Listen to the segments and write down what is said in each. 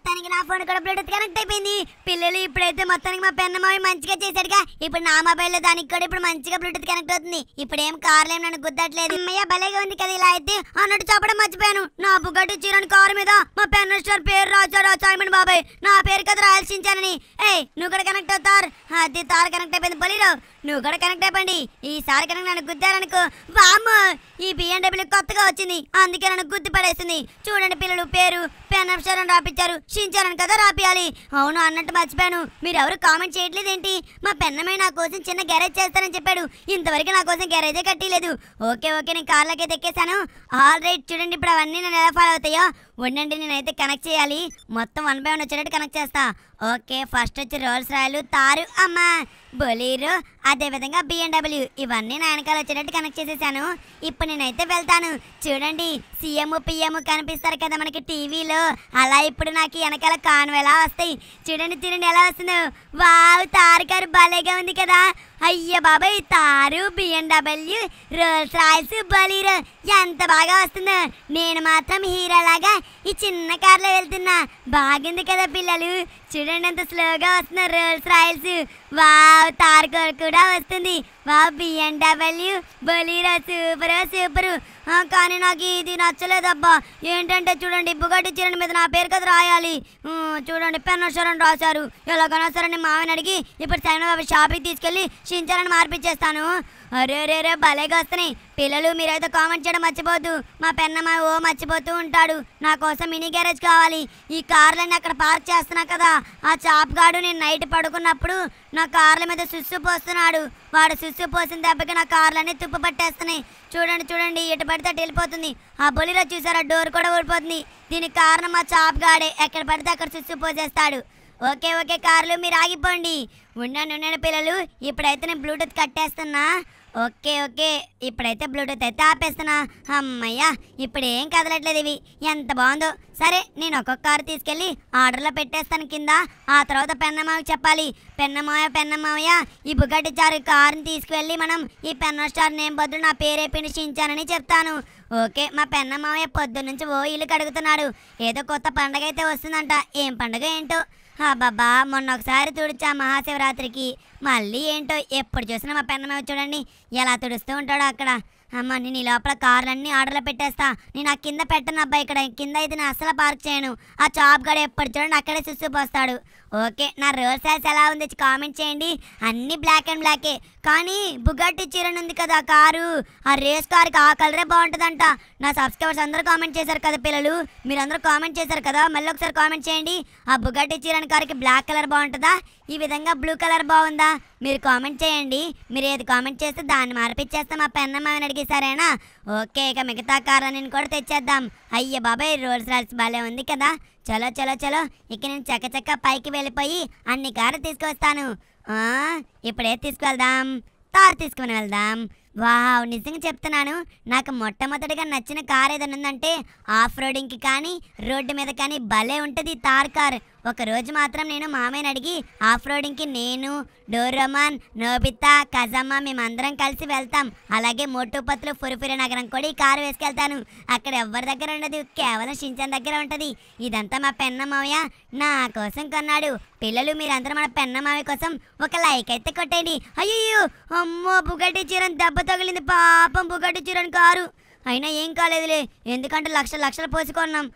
మొత్తానికి నా ఫోన్ కూడా బ్లూటూత్ కనెక్ట్ అయిపోయింది పిల్లలు ఇప్పుడైతే మొత్తానికి మా పెన్న మావి మంచిగా చేశాడుగా ఇప్పుడు నా మొబైల్ లో దానికి కూడా ఇప్పుడు మంచిగా బ్లూటూత్ కనెక్ట్ అవుతుంది ఇప్పుడు ఏం కార్లు ఏం నన్ను గుద్దట్లేదు అమ్మయ్య భలేగా ఉంది కదా ఇలా అయితే అన్నట్టు చెప్పడం మర్చిపోయాను నా బుగ్గట్టు చీరని కారు మీద మా పెన్ను స్టోర్ పేరు రాజా రాజు బాబాయ్ నా పేరు కదా రాయలసించానని ఏ నువ్వు కూడా కనెక్ట్ అవుతారు అది తార కనెక్ట్ అయిపోయింది బలిరావు నువ్వు కూడా కనెక్ట్ అయిపోండి ఈసారి కనుక నన్ను గుద్దారనుకో వామ్మ ఈ బిఎండబ్ల్యూ కొత్తగా వచ్చింది అందుకే నన్ను గుద్ది పడేసింది చూడండి పిల్లలు పేరు పెన్ అక్షరం రాపించారు షించారని కదా రాపియాలి అవును అన్నట్టు మర్చిపోయాను మీరెవరు కామెంట్ చేయట్లేదు ఏంటి మా పెన్నమే నా కోసం చిన్న గ్యారేజ్ చేస్తానని చెప్పాడు ఇంతవరకు నా కోసం గ్యారేజే కట్టలేదు ఓకే ఓకే నేను కార్లకైతే ఎక్కేసాను ఆల్ రైట్ చూడండి ఇప్పుడు అవన్నీ నేను ఎలా ఫాలో అవుతాయో ఉండండి నేనైతే కనెక్ట్ చేయాలి మొత్తం వన్ బై వన్ వచ్చేటట్టు కనెక్ట్ చేస్తా ఓకే ఫస్ట్ వచ్చి రోల్స్ రాయలు తారు అమ్మ బొలీరు అదేవిధంగా బిఎండబ్ల్యూ ఇవన్నీ నా వెనకాల వచ్చేటట్టు కనెక్ట్ చేసేసాను ఇప్పుడు నేనైతే వెళ్తాను చూడండి సీఎం పిఎం కనిపిస్తారు కదా మనకి టీవీలో అలా ఇప్పుడు నాకు వెనకాల కాను ఎలా వస్తాయి చూడండి చూడండి ఎలా వస్తుందో వావ్ తారు గారు భలేగా ఉంది కదా అయ్య బాబాయ్ Thar BMW Rolls Royals Bolero ఎంత బాగా వస్తుందో నేను మాత్రం హీరోలాగా ఈ చిన్న కార్లో వెళ్తున్నా బాగుంది కదా పిల్లలు చూడండి ఎంత స్లోగా వస్తున్నారు రోల్స్ రాయల్స్ వావ్ తారకోర్ కూడా వస్తుంది సూపర్ కానీ నాకు ఇది నచ్చలేదబ్బా ఏంటంటే చూడండి బుగట్టి చిరణ్ మీద నా పేరు కదా రాయాలి చూడండి పెన్నశ్వరం రాశారు ఎలాగైనా సరే నేను మామని అడిగి ఇప్పుడు బాబు షాపింగ్ తీసుకెళ్ళి చించాలని మార్పిచ్చేస్తాను అరే రే రే భలేగా వస్తున్నాయి పిల్లలు మీరైతే కామెంట్ చేయడం మర్చిపోద్దు మా పెన్నమ్మ ఓ మర్చిపోతూ ఉంటాడు నా కోసం మినీ గ్యారేజ్ కావాలి ఈ కార్లని అక్కడ పార్క్ చేస్తున్నా కదా ఆ చాప్గాడు నేను నైట్ పడుకున్నప్పుడు నా కార్ల మీద సుస్సు పోస్తున్నాడు వాడు సుస్ బస్సు పోసిన దెబ్బకి నా కార్లన్నీ తుప్పు పట్టేస్తున్నాయి చూడండి చూడండి ఇటు పడితే అటు వెళ్ళిపోతుంది ఆ బొలిలో చూసారా డోర్ కూడా ఊడిపోతుంది దీనికి కారణం మా చాప్ గాడే ఎక్కడ పడితే అక్కడ చుచ్చు పోసేస్తాడు ఓకే ఓకే కార్లు మీరు ఆగిపోండి ఉన్నాను ఉన్నాను పిల్లలు ఇప్పుడైతే నేను బ్లూటూత్ కట్టేస్తున్నా ఓకే ఓకే ఇప్పుడైతే బ్లూటూత్ అయితే ఆపేస్తున్నా అమ్మయ్యా ఇప్పుడు ఏం కదలట్లేదు ఇవి ఎంత బాగుందో సరే నేను ఒక్కొక్క కారు తీసుకెళ్ళి ఆర్డర్లో పెట్టేస్తాను కింద ఆ తర్వాత పెన్నమ్మకి చెప్పాలి పెన్నమాయ పెన్నమావయ్య ఈ బుగడ్డి చారు కారుని తీసుకువెళ్ళి మనం ఈ పెన్న స్టార్ నేమ్ బదులు నా పేరే పిండిషించానని చెప్తాను ఓకే మా పెన్నమావయ్య పొద్దున్నుంచి ఓ ఇల్లు కడుగుతున్నాడు ఏదో కొత్త పండగ అయితే వస్తుందంట ఏం పండగ ఏంటో అబ్బాబా మొన్న ఒకసారి తుడిచా మహాశివరాత్రికి మళ్ళీ ఏంటో ఎప్పుడు చూసినా మా పెన్నమే చూడండి ఎలా తుడుస్తూ ఉంటాడో అక్కడ అమ్మ నేను ఈ లోపల కార్లన్నీ ఆర్డర్లో పెట్టేస్తా నేను ఆ కింద పెట్టను అబ్బాయి ఇక్కడ కింద అయితే నేను అస్సలు పార్క్ చేయను ఆ చాప్ గడ ఎప్పుడు చూడండి అక్కడే చూసిపోస్తాడు ఓకే నా రివర్స్ సైజ్ ఎలా ఉంది కామెంట్ చేయండి అన్ని బ్లాక్ అండ్ బ్లాకే కానీ బుగట్టి చీరని ఉంది కదా కారు ఆ రేస్ కార్కి ఆ కలరే బాగుంటుందంట నా సబ్స్క్రైబర్స్ అందరూ కామెంట్ చేశారు కదా పిల్లలు మీరందరూ కామెంట్ చేశారు కదా మళ్ళీ ఒకసారి కామెంట్ చేయండి ఆ బుగట్టి చీరని కార్కి బ్లాక్ కలర్ బాగుంటుందా ఈ విధంగా బ్లూ కలర్ బాగుందా మీరు కామెంట్ చేయండి మీరు ఏది కామెంట్ చేస్తే దాన్ని మార్పిచ్చేస్తే మా పెన్నమ్మని అడిగి సరేనా ఓకే ఇక మిగతా అని కూడా తెచ్చేద్దాం అయ్య బాబాయ్ రోల్స్ రాల్స్ బాలే ఉంది కదా చలో చలో చలో ఇక నేను చక్కచక్క పైకి వెళ్ళిపోయి అన్ని కార్లు తీసుకొస్తాను ఇప్పుడే తీసుకువెళ్దాం కారు తీసుకుని వెళ్దాం వావ్ నిజంగా చెప్తున్నాను నాకు మొట్టమొదటిగా నచ్చిన కార్ ఏదైనా ఉందంటే ఆఫ్ రోడింగ్కి కానీ రోడ్డు మీద కానీ భలే ఉంటుంది తార్ కార్ ఒకరోజు మాత్రం నేను మామయ్యని అడిగి ఆఫ్ రోడింగ్కి నేను డోరమాన్ నోబితా కజమ్మ మేమందరం కలిసి వెళ్తాం అలాగే మోటుపత్తులు పురుపురి నగరం కూడా ఈ కారు వేసుకెళ్తాను అక్కడ ఎవరి దగ్గర ఉండదు కేవలం షించన్ దగ్గర ఉంటుంది ఇదంతా మా పెన్న మావయ్య నా కోసం కొన్నాడు పిల్లలు మీరందరూ మన పెన్న మావయ్య కోసం ఒక లైక్ అయితే కొట్టండి అయ్యో అమ్మో బుగట్టి చీరని దెబ్బ తగిలింది పాపం బుగట్టి చీరని కారు అయినా ఏం కాలేదులే ఎందుకంటే లక్ష లక్షలు పోసుకున్నాం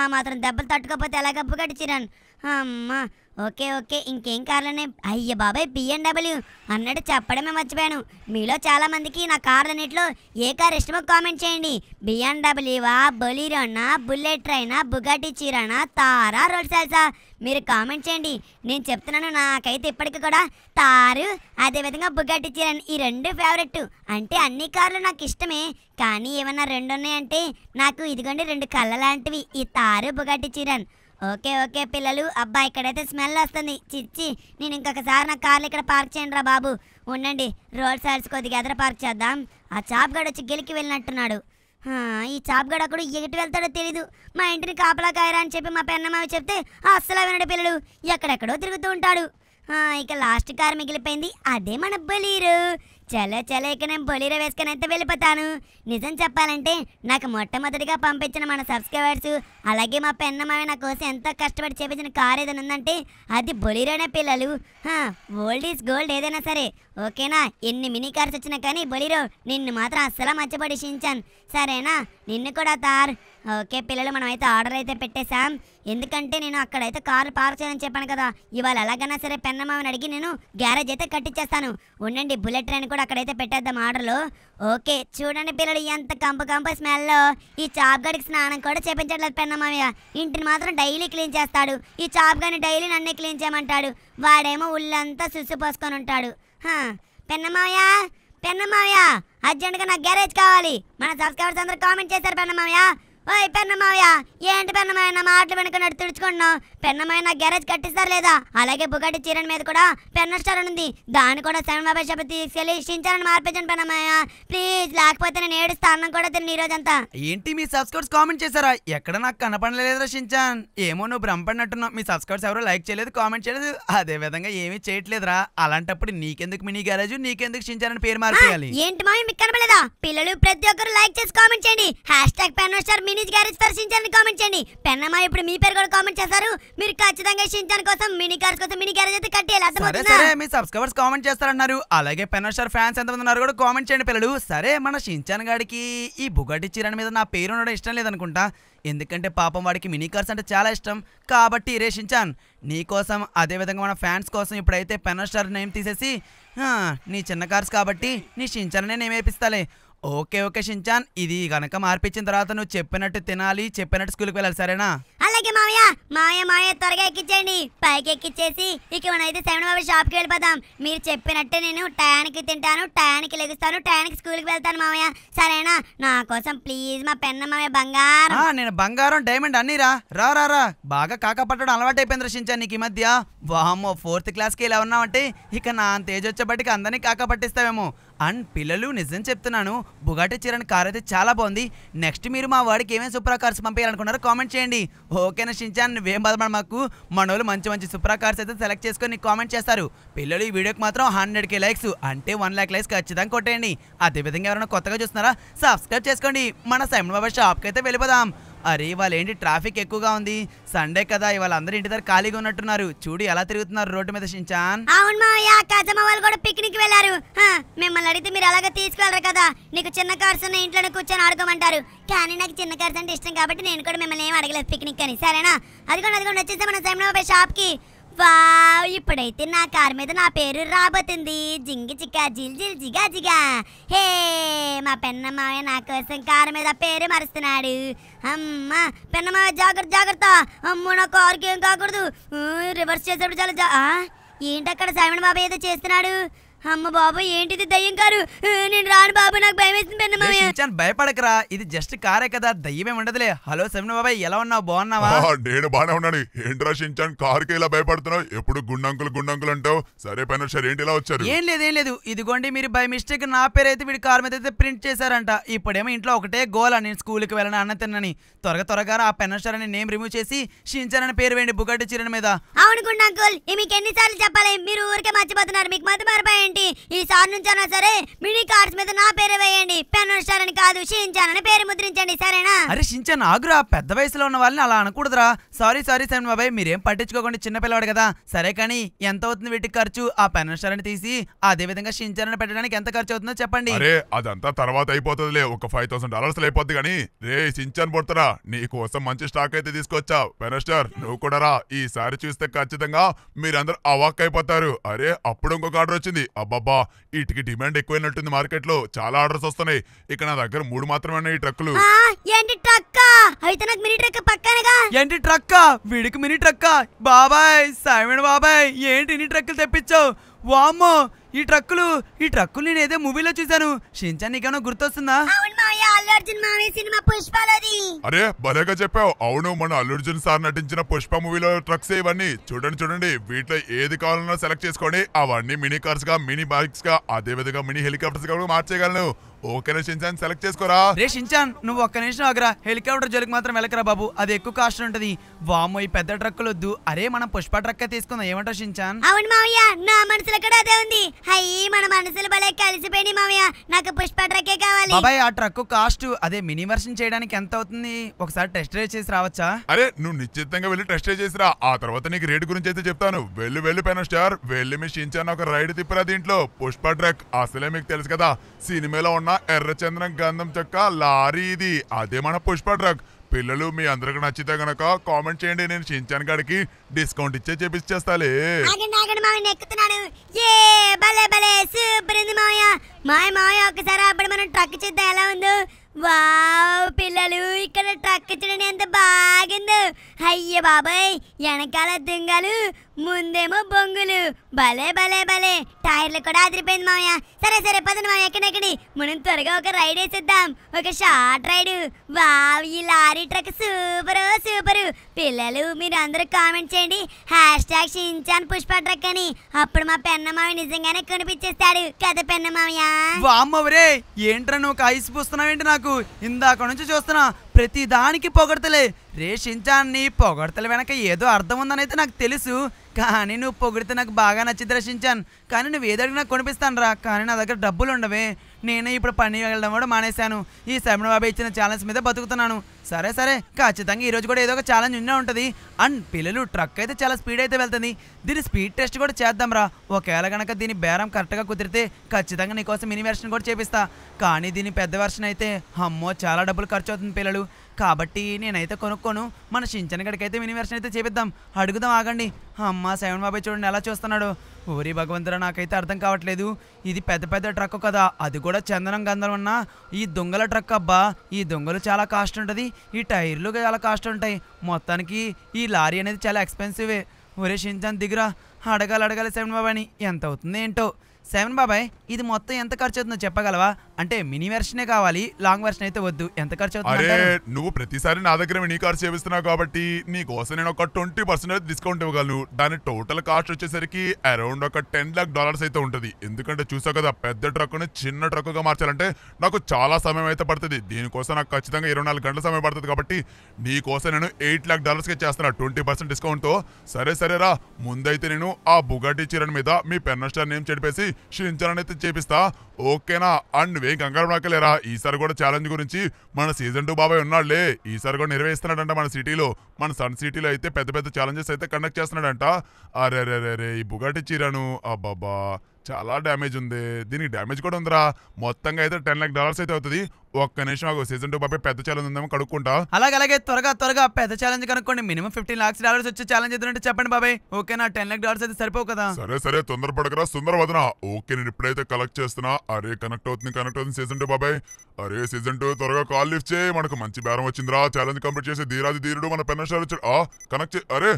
ఆ మాత్రం దెబ్బలు తట్టుకోకపోతే ఎలా గబ్బు కట్టించిరాను అమ్మా ఓకే ఓకే ఇంకేం కార్లనే అయ్య బాబాయ్ బిఎండబ్ల్యూ అన్నట్టు చెప్పడమే మర్చిపోయాను మీలో చాలామందికి నా కార్లన్నింటిలో ఏ కార్ ఇష్టమో కామెంట్ చేయండి బిఎండబ్ల్యూవా బొలీరోనా బుల్లెట్ ట్రైనా బుగాటి చీరానా తారా రోడ్ సాల్సా మీరు కామెంట్ చేయండి నేను చెప్తున్నాను నాకైతే ఇప్పటికీ కూడా తారు అదేవిధంగా బుగాటి చీరన్ ఈ రెండు ఫేవరెట్ అంటే అన్ని కార్లు నాకు ఇష్టమే కానీ ఏమన్నా రెండు ఉన్నాయంటే నాకు ఇదిగోండి రెండు కళ్ళ లాంటివి ఈ Thar Bugatti Chiron okay okay పిల్లలు అబ్బా ఇక్కడైతే స్మెల్ వస్తుంది చిచ్చి నేను ఇంకొకసారి నా కార్లు ఇక్కడ పార్క్ చేయండి రా బాబు ఉండండి రోడ్ సైడ్స్ కొద్దిగా ఎదర పార్క్ చేద్దాం ఆ చాప్గాడు వచ్చి గెలికి వెళ్ళినట్టున్నాడు ఈ చాప్గాడు అక్కడ ఎగిటి వెళ్తాడో తెలీదు మా ఇంటిని కాపలా కాయరా అని చెప్పి మా పెన్నమావి చెప్తే అస్సలు వినడు పిల్లలు ఎక్కడెక్కడో తిరుగుతూ ఉంటాడు ఇక లాస్ట్ కారు మిగిలిపోయింది అదే మన బలీరు చలో చలో ఇక నేను బొలీరో వేసుకుని అయితే వెళ్ళిపోతాను నిజం చెప్పాలంటే నాకు మొట్టమొదటిగా పంపించిన మన సబ్స్క్రైబర్స్ అలాగే మా పెన్నమావి నా కోసం ఎంతో కష్టపడి చేపించిన కార్ ఏదైనా ఉందంటే అది బొలీరోనే పిల్లలు ఓల్డ్ ఈజ్ గోల్డ్ ఏదైనా సరే ఓకేనా ఎన్ని మినీ కార్స్ వచ్చినా కానీ బొలీరో నిన్ను మాత్రం అస్సలు మర్చిపోయి సరేనా నిన్ను కూడా తార్ ఓకే పిల్లలు మనం అయితే ఆర్డర్ అయితే పెట్టేశాం ఎందుకంటే నేను అక్కడైతే కారు పార్క్ చేయాలని చెప్పాను కదా ఇవాళ ఎలాగైనా సరే పెన్నమ్మని అడిగి నేను గ్యారేజ్ అయితే కట్టించేస్తాను ఉండండి బుల్లెట్ ట్రైన్ కూడా అక్కడైతే పెట్టేద్దాం ఆర్డర్లో ఓకే చూడండి పిల్లలు ఎంత కంప కంప స్మెల్లో ఈ చాప్గాడికి స్నానం కూడా చేపించట్లేదు పెన్నమామయ్య ఇంటిని మాత్రం డైలీ క్లీన్ చేస్తాడు ఈ గడిని డైలీ నన్నే క్లీన్ చేయమంటాడు వాడేమో ఉళ్ళంతా సుసు పోసుకొని ఉంటాడు పెన్నమామయ్య పెన్నమామయ్య అర్జెంట్గా నాకు గ్యారేజ్ కావాలి మన సబ్స్క్రైబర్స్ అందరూ కామెంట్ చేశారు పెన్నమామయ్య ఓయ్ పెన్నమావయ్య ఏంటి పెన్నమాయ నా మాటలు వెనుక తుడుచుకున్నావు పెన్నమాయ నా గ్యారేజ్ కట్టిస్తారు లేదా అలాగే బుగట్టి చీరన్ మీద కూడా పెన్న స్టార్ ఉంది దాన్ని కూడా సెవెన్ బాబాయ్ షాప్ తీసుకెళ్లి షించారని మార్పించండి పెన్నమాయ ప్లీజ్ లేకపోతే నేను ఏడు స్థానం కూడా తిని ఈ రోజంతా ఏంటి మీ సబ్స్క్రైబర్స్ కామెంట్ చేశారా ఎక్కడ నాకు కనపడలేదురా షించాన్ ఏమో నువ్వు భ్రమపడినట్టున్నావు మీ సబ్స్క్రైబర్స్ ఎవరు లైక్ చేయలేదు కామెంట్ చేయలేదు అదే విధంగా ఏమీ చేయట్లేదురా అలాంటప్పుడు నీకెందుకు మినీ గ్యారేజ్ నీకెందుకు షించారని పేరు మార్చేయాలి ఏంటి మామి మీకు కనపడలేదా పిల్లలు ప్రతి ఒక్కరు లైక్ చేసి కామెంట్ చేయండి hash tag pen star mini minis garage for comment చేయండి పెన్నమ్మ ఇప్పుడు మీ పేరు కూడా కామెంట్ చేశారు మీరు ఖచ్చితంగా షించాన్ కోసం మినీ కార్స్ కోసం మినీ గ్యారేజ్ అయితే కట్టేయాలి అర్థమవుతుందా సరే మీ సబ్స్క్రైబర్స్ కామెంట్ చేస్తారన్నారు అలాగే షార్ ఫ్యాన్స్ ఎంతమంది ఉన్నారు కూడా కామెంట్ చేయండి పిల్లలు సరే మన షించాన్ గాడికి ఈ బుగటి చీరని మీద నా పేరు ఉండడం ఇష్టం లేదనుకుంటా ఎందుకంటే పాపం వాడికి మినీ కార్స్ అంటే చాలా ఇష్టం కాబట్టి రేషించాన్ అదే అదేవిధంగా మన ఫ్యాన్స్ కోసం ఇప్పుడైతే పెనర్ స్టార్ నేమ్ తీసేసి నీ చిన్న కార్స్ కాబట్టి నీ షించాన్ నేమ్ వేపిస్తాలే ఓకే ఓకే షించాన్ ఇది గనక మార్పించిన తర్వాత నువ్వు చెప్పినట్టు తినాలి చెప్పినట్టు స్కూల్కి వెళ్ళాలి సరేనా అలాగే మామయ్య మామయ్య మామయ్య త్వరగా ఎక్కించండి పైకి ఎక్కించేసి ఇక అయితే సెవెన్ బాబు షాప్కి వెళ్ళిపోతాం మీరు చెప్పినట్టే నేను టయానికి తింటాను టయానికి లెగుస్తాను టయానికి స్కూల్కి వెళ్తాను మామయ్య సరేనా నా కోసం ప్లీజ్ మా పెన్న మామయ్య బంగారం నేను బంగారం డైమండ్ అన్ని రా రా రా రా బాగా కాకపట్టడం అలవాటు అయిపోయింది షించాన్ నీకు ఈ మధ్య వాహమ్మో ఫోర్త్ క్లాస్కి ఇలా ఉన్నామంటే ఇక నా తేజ్ వచ్చేపటికి అందరినీ కాకపట్టిస్తావేమో అండ్ పిల్లలు నిజం చెప్తున్నాను బుగాటి చీరని కార్ అయితే చాలా బాగుంది నెక్స్ట్ మీరు మా వాడికి ఏమేమి సుప్రా కార్స్ పంపించాలనుకున్నారో కామెంట్ చేయండి ఓకేనా షించాన్ నువ్వేం బాధపడ మాకు మనోళ్ళు మంచి మంచి సుప్రా కార్స్ అయితే సెలెక్ట్ చేసుకొని కామెంట్ చేస్తారు పిల్లలు ఈ వీడియోకి మాత్రం హండ్రెడ్ కే లైక్స్ అంటే వన్ ల్యాక్ లైక్స్ ఖచ్చితంగా కొట్టేయండి అదేవిధంగా ఎవరైనా కొత్తగా చూస్తున్నారా సబ్స్క్రైబ్ చేసుకోండి మన సైమన్ బాబా షాప్కి అయితే వెళ్ళిపోదాం అరే వాళ్ళు ఏంటి ట్రాఫిక్ ఎక్కువగా ఉంది సండే కదా ఇవాళ అందరు ఇంటి దగ్గర ఖాళీగా ఉన్నట్టున్నారు చూడు ఎలా తిరుగుతున్నారు రోడ్డు మీద షించాన్ అవును యా కజమ్మ వాళ్ళు కూడా పిక్నిక్ వెళ్ళారు మిమ్మల్ని అడిగితే మీరు అలాగే తీసుకెళ్ళరు కదా నీకు చిన్న కార్స్ ఉన్న ఇంట్లోనే కూర్చొని ఆడుకోమంటారు కానీ నాకు చిన్న కార్స్ అంటే ఇష్టం కాబట్టి నేను కూడా మిమ్మల్ని ఏం అడగలేదు పిక్నిక్ అని సరేనా అదిగోండి అదిగోండి వచ్చేసే మన సమయంలో కి వావ్ ఇప్పుడైతే నా కారు మీద నా పేరు రాబోతుంది జింగి చిక్క జిల్ జిల్ జిగా జిగా హే మా పెన్నమావయ్య నా కోసం కారు మీద పేరు మరుస్తున్నాడు అమ్మ పెన్నమావయ్య జాగ్రత్త జాగ్రత్త అమ్మ నా కారుకి ఏం కాకూడదు రివర్స్ చేసేప్పుడు చాలా ఏంటక్కడ శ్రవణ బాబాయ్ ఏదో చేస్తున్నాడు అమ్మ బాబు ఏంటిది దయ్యం కారు నేను రాను బాబు నాకు భయం వేసింది పెన్నమాచాను భయపడకరా ఇది జస్ట్ కారే కదా దయ్యం ఉండదులే హలో శమిన బాబాయ్ ఎలా ఉన్నావు బాగున్నావా నేను బాగా ఉన్నాను ఏంట్రా సించాన్ కారు కి ఇలా భయపడుతున్నావు ఎప్పుడు గుండంకులు గుండంకులు అంటావు సరే పైన సరే ఏంటి ఇలా వచ్చారు ఏం లేదు ఏం లేదు ఇదిగోండి మీరు బై మిస్టేక్ నా పేరు అయితే వీడి కార్ మీద అయితే ప్రింట్ చేశారంట ఇప్పుడేమో ఇంట్లో ఒకటే గోల నేను స్కూల్కి వెళ్ళిన అన్న తిన్నని త్వరగా త్వరగా ఆ పెన్నర్ అని నేమ్ రిమూవ్ చేసి సించాన్ అని పేరు వేయండి బుగట్టి చిరణ మీద అవును గుండంకుల్ మీకు ఎన్నిసార్లు చెప్పాలి మీరు ఊరికే మర్చిపోతున్నారు మీకు మాత్రం మారిపోయి ఏంటి ఈసారి అయినా సరే మినీ కార్డ్స్ మీద నా పేరే వేయండి పెన్ స్టార్ అని కాదు షించాన్ అని పేరు ముద్రించండి సరేనా అరే షించాన్ ఆగురా పెద్ద వయసులో ఉన్న వాళ్ళని అలా అనకూడదురా సారీ సారీ సెవెన్ బాబాయ్ మీరేం పట్టించుకోకుండా చిన్నపిల్లవాడు కదా సరే కానీ ఎంత అవుతుంది వీటికి ఖర్చు ఆ పెన్ స్టార్ తీసి అదే విధంగా షించాన్ పెట్టడానికి ఎంత ఖర్చు అవుతుందో చెప్పండి అరే అదంతా తర్వాత అయిపోతుందిలే ఒక ఫైవ్ థౌసండ్ డాలర్స్ అయిపోద్ది కానీ రే షించాన్ పుడతారా నీ కోసం మంచి స్టాక్ అయితే తీసుకొచ్చావు పెన్ స్టార్ నువ్వు కూడా రా ఈసారి చూస్తే ఖచ్చితంగా మీరందరూ అవాక్ అయిపోతారు అరే అప్పుడు ఇంకొక ఆర్డర్ వచ్చింది అబ్బాబ్బా వీటికి డిమాండ్ ఎక్కువైనట్టుంది మార్కెట్లో చాలా ఆర్డర్స్ వస్తున్నాయి ఇక నా దగ్గర మూడు మాత్రమే ఈ ట్రక్కులు ఏంటి ట్రక్క అయితే నాకు మినీ ట్రక్ పక్కనగా ఏంటి ట్రక్క వీడికి మినీ ట్రక్క బాబాయ్ సాయిమణ బాబాయ్ ఏంటి ఇన్ని ట్రక్కులు తెప్పించావు వామ్మో ఈ ట్రక్కులు ఈ ట్రక్కులు నేను ఏదో మూవీలో చూశాను షించాన్ నీకేమో గుర్తొస్తుందా అరే భలేగా చెప్పావు అవును మన అల్లుర్జున్ సార్ నటించిన పుష్ప మూవీలో ట్రక్స్ ఇవన్నీ చూడండి చూడండి వీటిలో ఏది కావాలన్నా సెలెక్ట్ చేసుకోండి అవన్నీ మినీ కార్స్ గా మినీ బైక్స్ గా అదే విధంగా మినీ హెలికాప్టర్స్ గా కూడా మార్చేయగలను ఓకేనా షించాన్ సెలెక్ట్ చేసుకోరా రే షించాన్ నువ్వు ఒక్క నిమిషం ఆగరా హెలికాప్టర్ జోలికి మాత్రం వెళ్ళకరా బాబు అది ఎక్కువ కాస్ట్ ఉంటది వామో ఈ పెద్ద ట్రక్కులు వద్దు అరే మనం పుష్ప ట్రక్ తీసుకుందాం ఏమంటా షించాన్ అవును మావయ్య నా మనసులో కూడా అదే ఉంది అయ్యి మన మనసులు బలే కలిసిపోయి మామయ్య నాకు పుష్ప ఏ కావాలి బాబాయ్ ఆ ట్రక్ కాస్ట్ అదే మినీ వర్షన్ చేయడానికి ఎంత అవుతుంది ఒకసారి టెస్ట్ డ్రైవ్ చేసి రావచ్చా అరే నువ్వు నిశ్చితంగా వెళ్ళి టెస్ట్ డ్రైవ్ చేసిరా ఆ తర్వాత నీకు రేట్ గురించి అయితే చెప్తాను వెళ్ళి వెళ్ళి పైన స్టార్ వెళ్ళి మీ షించాన్ ఒక రైడ్ తిప్పరా దీంట్లో పుష్ప ట్రక్ అసలే మీకు తెలుసు కదా సినిమాలో ఉన్న ఎర్రచంద్రం గంధం చక్క లారీ ఇది అదే మన పుష్ప ట్రక్ పిల్లలు మీ అందరికి నచ్చితే గనక కామెంట్ చేయండి నేను షించాన్ గడికి డిస్కౌంట్ ఇచ్చే చేపిచ్చేస్తాలే ఆగండి ఆగండి మావయ్య నెక్కుతున్నాను ఏ భలే భలే సూపర్ ఉంది మావయ్య మాయ ఒకసారి అప్పుడు మనం ట్రక్ చేద్దాం ఎలా ఉందో వావ్ పిల్లలు ఇక్కడ ట్రక్ చేయడం ఎంత బాగుందో అయ్య బాబాయ్ వెనకాల దుంగలు ముందేమో బొంగులు భలే భలే భలే టైర్లు కూడా అదిరిపోయింది మామయ్య సరే సరే పదండి మామయ్య ఎక్కడెక్కడి మనం త్వరగా ఒక రైడ్ వేసిద్దాం ఒక షార్ట్ రైడ్ వావ్ ఈ లారీ ట్రక్ సూపరు సూపరు పిల్లలు మీరు అందరూ కామెంట్ చేయండి hash tag Shinchan Pushpa truck అని అప్పుడు మా పెన్నమావి నిజంగానే కనిపించేస్తాడు కదా పెన్నమామయ్య వామ్మవరే ఏంట్రా నువ్వు కాయిసిపోస్తున్నావేంటి నాకు ఇందాక నుంచి చూస్తున్నా ప్రతి దానికి పొగడతలే రే నీ పొగడతల వెనక ఏదో అర్థం ఉందని అయితే నాకు తెలుసు కానీ నువ్వు పొగిడితే నాకు బాగా నచ్చింది రచించాను కానీ నువ్వు ఏదడిగినా కొనిపిస్తాను రా కానీ నా దగ్గర డబ్బులు ఉండవే నేనే ఇప్పుడు పని వెళ్ళడం కూడా మానేశాను ఈ శమణ బాబు ఇచ్చిన ఛాలెంజ్ మీద బతుకుతున్నాను సరే సరే ఖచ్చితంగా ఈరోజు కూడా ఏదో ఒక ఛాలెంజ్ ఉన్నా ఉంటుంది అండ్ పిల్లలు ట్రక్ అయితే చాలా స్పీడ్ అయితే వెళ్తుంది దీని స్పీడ్ టెస్ట్ కూడా చేద్దాం రా ఒకవేళ కనుక దీని బేరం కరెక్ట్గా కుదిరితే ఖచ్చితంగా నీకోసం మినీ వెర్షన్ కూడా చేపిస్తా కానీ దీని పెద్ద వెర్షన్ అయితే అమ్మో చాలా డబ్బులు ఖర్చు అవుతుంది పిల్లలు కాబట్టి నేనైతే కొనుక్కోను మన షించన్ అయితే మినీ వెర్షన్ అయితే చేపిద్దాం అడుగుదాం ఆగండి అమ్మ శవన్ బాబాయ్ చూడండి ఎలా చూస్తున్నాడు ఊరి భగవంతుడా నాకైతే అర్థం కావట్లేదు ఇది పెద్ద పెద్ద ట్రక్ కదా అది కూడా చందనం గంధం ఉన్న ఈ దొంగల ట్రక్ అబ్బా ఈ దొంగలు చాలా కాస్ట్ ఉంటుంది ఈ టైర్లు చాలా కాస్ట్ ఉంటాయి మొత్తానికి ఈ లారీ అనేది చాలా ఎక్స్పెన్సివే ఒరే షించాన్ దిగురా అడగాలి అడగాలి శవన్ అని ఎంత అవుతుంది ఏంటో సెవెన్ బాబాయ్ ఇది మొత్తం ఎంత ఖర్చు అవుతుందో చెప్పగలవా అంటే మినీ వెర్షనే కావాలి లాంగ్ వెర్షన్ అయితే వద్దు ఎంత ఖర్చు అవుతుంది నువ్వు ప్రతిసారి నా దగ్గర మినీ కార్ చేపిస్తున్నావు కాబట్టి నీ కోసం నేను ఒక ట్వంటీ పర్సెంట్ డిస్కౌంట్ ఇవ్వగలను దాని టోటల్ కాస్ట్ వచ్చేసరికి అరౌండ్ ఒక టెన్ లాక్ డాలర్స్ అయితే ఉంటుంది ఎందుకంటే చూసావు కదా పెద్ద ట్రక్కుని చిన్న ట్రక్కుగా మార్చాలంటే నాకు చాలా సమయం అయితే పడుతుంది దీనికోసం నాకు ఖచ్చితంగా ఇరవై నాలుగు గంటల సమయం పడుతుంది కాబట్టి నీ కోసం నేను ఎయిట్ లాక్ డాలర్స్కి చేస్తున్నా ట్వంటీ పర్సెంట్ డిస్కౌంట్తో సరే సరేరా ముందైతే నేను ఆ బుగాటి చీరన్ మీద మీ పెన్నస్టార్ నేమ్ చెప్పేసి షించాలని అయితే చేపిస్తా ఓకేనా అండ్ నువ్వేం కంగారు నాకలేరా ఈసారి కూడా ఛాలెంజ్ గురించి మన సీజన్ టూ బాబాయ్ ఉన్నాడులే ఈసారి కూడా నిర్వహిస్తున్నాడంట మన సిటీలో మన సన్ సిటీలో అయితే పెద్ద పెద్ద ఛాలెంజెస్ అయితే కండక్ట్ చేస్తున్నాడంట అరే రే రే ఈ బుగాటి చీరను అబ్బాబా చాలా డ్యామేజ్ ఉంది దీనికి డ్యామేజ్ కూడా ఉందిరా మొత్తంగా అయితే టెన్ లాక్ డాలర్స్ అయితే అవుతుంది ఒక్క నిమిషం ఒక సీజన్ టూ బాబే పెద్ద ఛాలెంజ్ ఉందేమో కడుక్కుంటా అలాగే అలాగే త్వరగా త్వరగా పెద్ద ఛాలెంజ్ కనుక్కోండి మినిమం ఫిఫ్టీన్ లాక్స్ డాలర్స్ వచ్చే ఛాలెంజ్ ఎదురంటే చెప్పండి బాబాయ్ ఓకే నా టెన్ లాక్ డాలర్స్ అయితే సరిపోవు కదా సరే సరే తొందర పడకరా సుందర వదన ఓకే నేను ఇప్పుడైతే కలెక్ట్ చేస్తున్నా అరే కనెక్ట్ అవుతుంది కనెక్ట్ అవుతుంది సీజన్ టూ బాబాయ్ అరే సీజన్ టూ త్వరగా కాల్ లిఫ్ట్ చేయి మనకు మంచి బేరం వచ్చిందిరా ఛాలెంజ్ కంప్లీట్ చేసి ధీరాది ధీరుడు మన పెన్ వచ్చాడు ఆ కనెక్ట్ అరే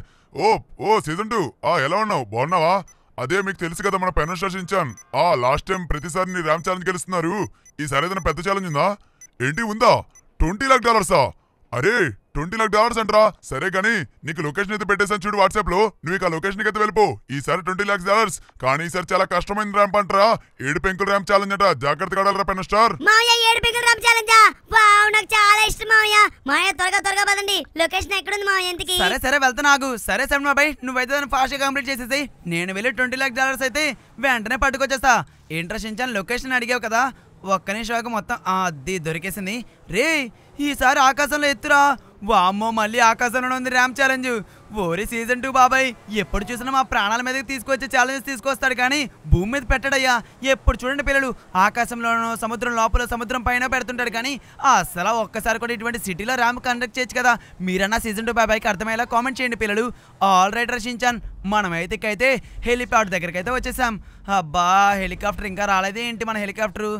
ఓ ఓ సీజన్ టూ ఆ ఎలా ఉన్నావు బాగున్నావా అదే మీకు తెలుసు కదా మన పెన్ స్టేషన్ ఆ లాస్ట్ టైం ప్రతిసారి నీ ర్యామ్ ఛాలెంజ్ గెలుస్తున్నారు ఈసారి ఏదైనా పెద్ద ఛాలెంజ్ ఉందా ఏంటి ఉందా ట్వంటీ లాక్ డాలర్సా అరే ట్వంటీ లక్ డాలర్స్ అంటరా సరే కానీ నీకు లొకేషన్ అయితే పెట్టేశాను చూడు వాట్సాప్ లో నువ్వు ఇక లొకేషన్ అయితే వెళ్ళిపో ఈసారి ట్వంటీ లక్స్ డాలర్స్ కానీ ఈసారి చాలా కష్టమైన ర్యాంప్ అంటరా ఏడు పెంకుల ర్యాంప్ ఛాలెంజ్ అంట జాగ్రత్తగా ఆడాలరా పెన్ స్టార్ మాయా ఏడు పెంకుల ర్యాంప్ ఛాలెంజ్ వావ్ నాకు చాలా ఇష్టం మాయా మాయా త్వరగా త్వరగా పదండి లొకేషన్ ఎక్కడ ఉంది మాయా ఎంతకి సరే సరే వెళ్తా నాకు సరే శర్మ బాయ్ నువ్వైతే దాన్ని ఫాస్ట్ గా కంప్లీట్ చేసేసి నేను వెళ్ళి ట్వంటీ లక్స్ డాలర్స్ అయితే వెంటనే పట్టుకొచ్చేస్తా ఇంట్రెస్ట్ ఇచ్చాను లొకేషన్ అడిగావు కదా ఒక్క నిమిషం మొత్తం అది దొరికేసింది రే ఈసారి ఆకాశంలో ఎత్తురా వామ్మో మళ్ళీ ఆకాశంలో ఉంది ర్యామ్ ఛాలెంజ్ ఓరి సీజన్ టూ బాబాయ్ ఎప్పుడు చూసినా మా ప్రాణాల మీదకి తీసుకొచ్చే ఛాలెంజ్ తీసుకొస్తాడు కానీ భూమి మీద పెట్టడయ్యా ఎప్పుడు చూడండి పిల్లలు ఆకాశంలోనో సముద్రం లోపల సముద్రం పైన పెడుతుంటాడు కానీ అసలు ఒక్కసారి కూడా ఇటువంటి సిటీలో ర్యామ్ కండక్ట్ చేయొచ్చు కదా మీరన్నా సీజన్ టూ బాబాయ్కి అర్థమయ్యేలా కామెంట్ చేయండి పిల్లలు ఆల్ రైట్ రచించాన్ మనమైతే అయితే హెలిప్యాడ్ దగ్గరికి అయితే వచ్చేసాం అబ్బా హెలికాప్టర్ ఇంకా రాలేదేంటి మన హెలికాప్టరు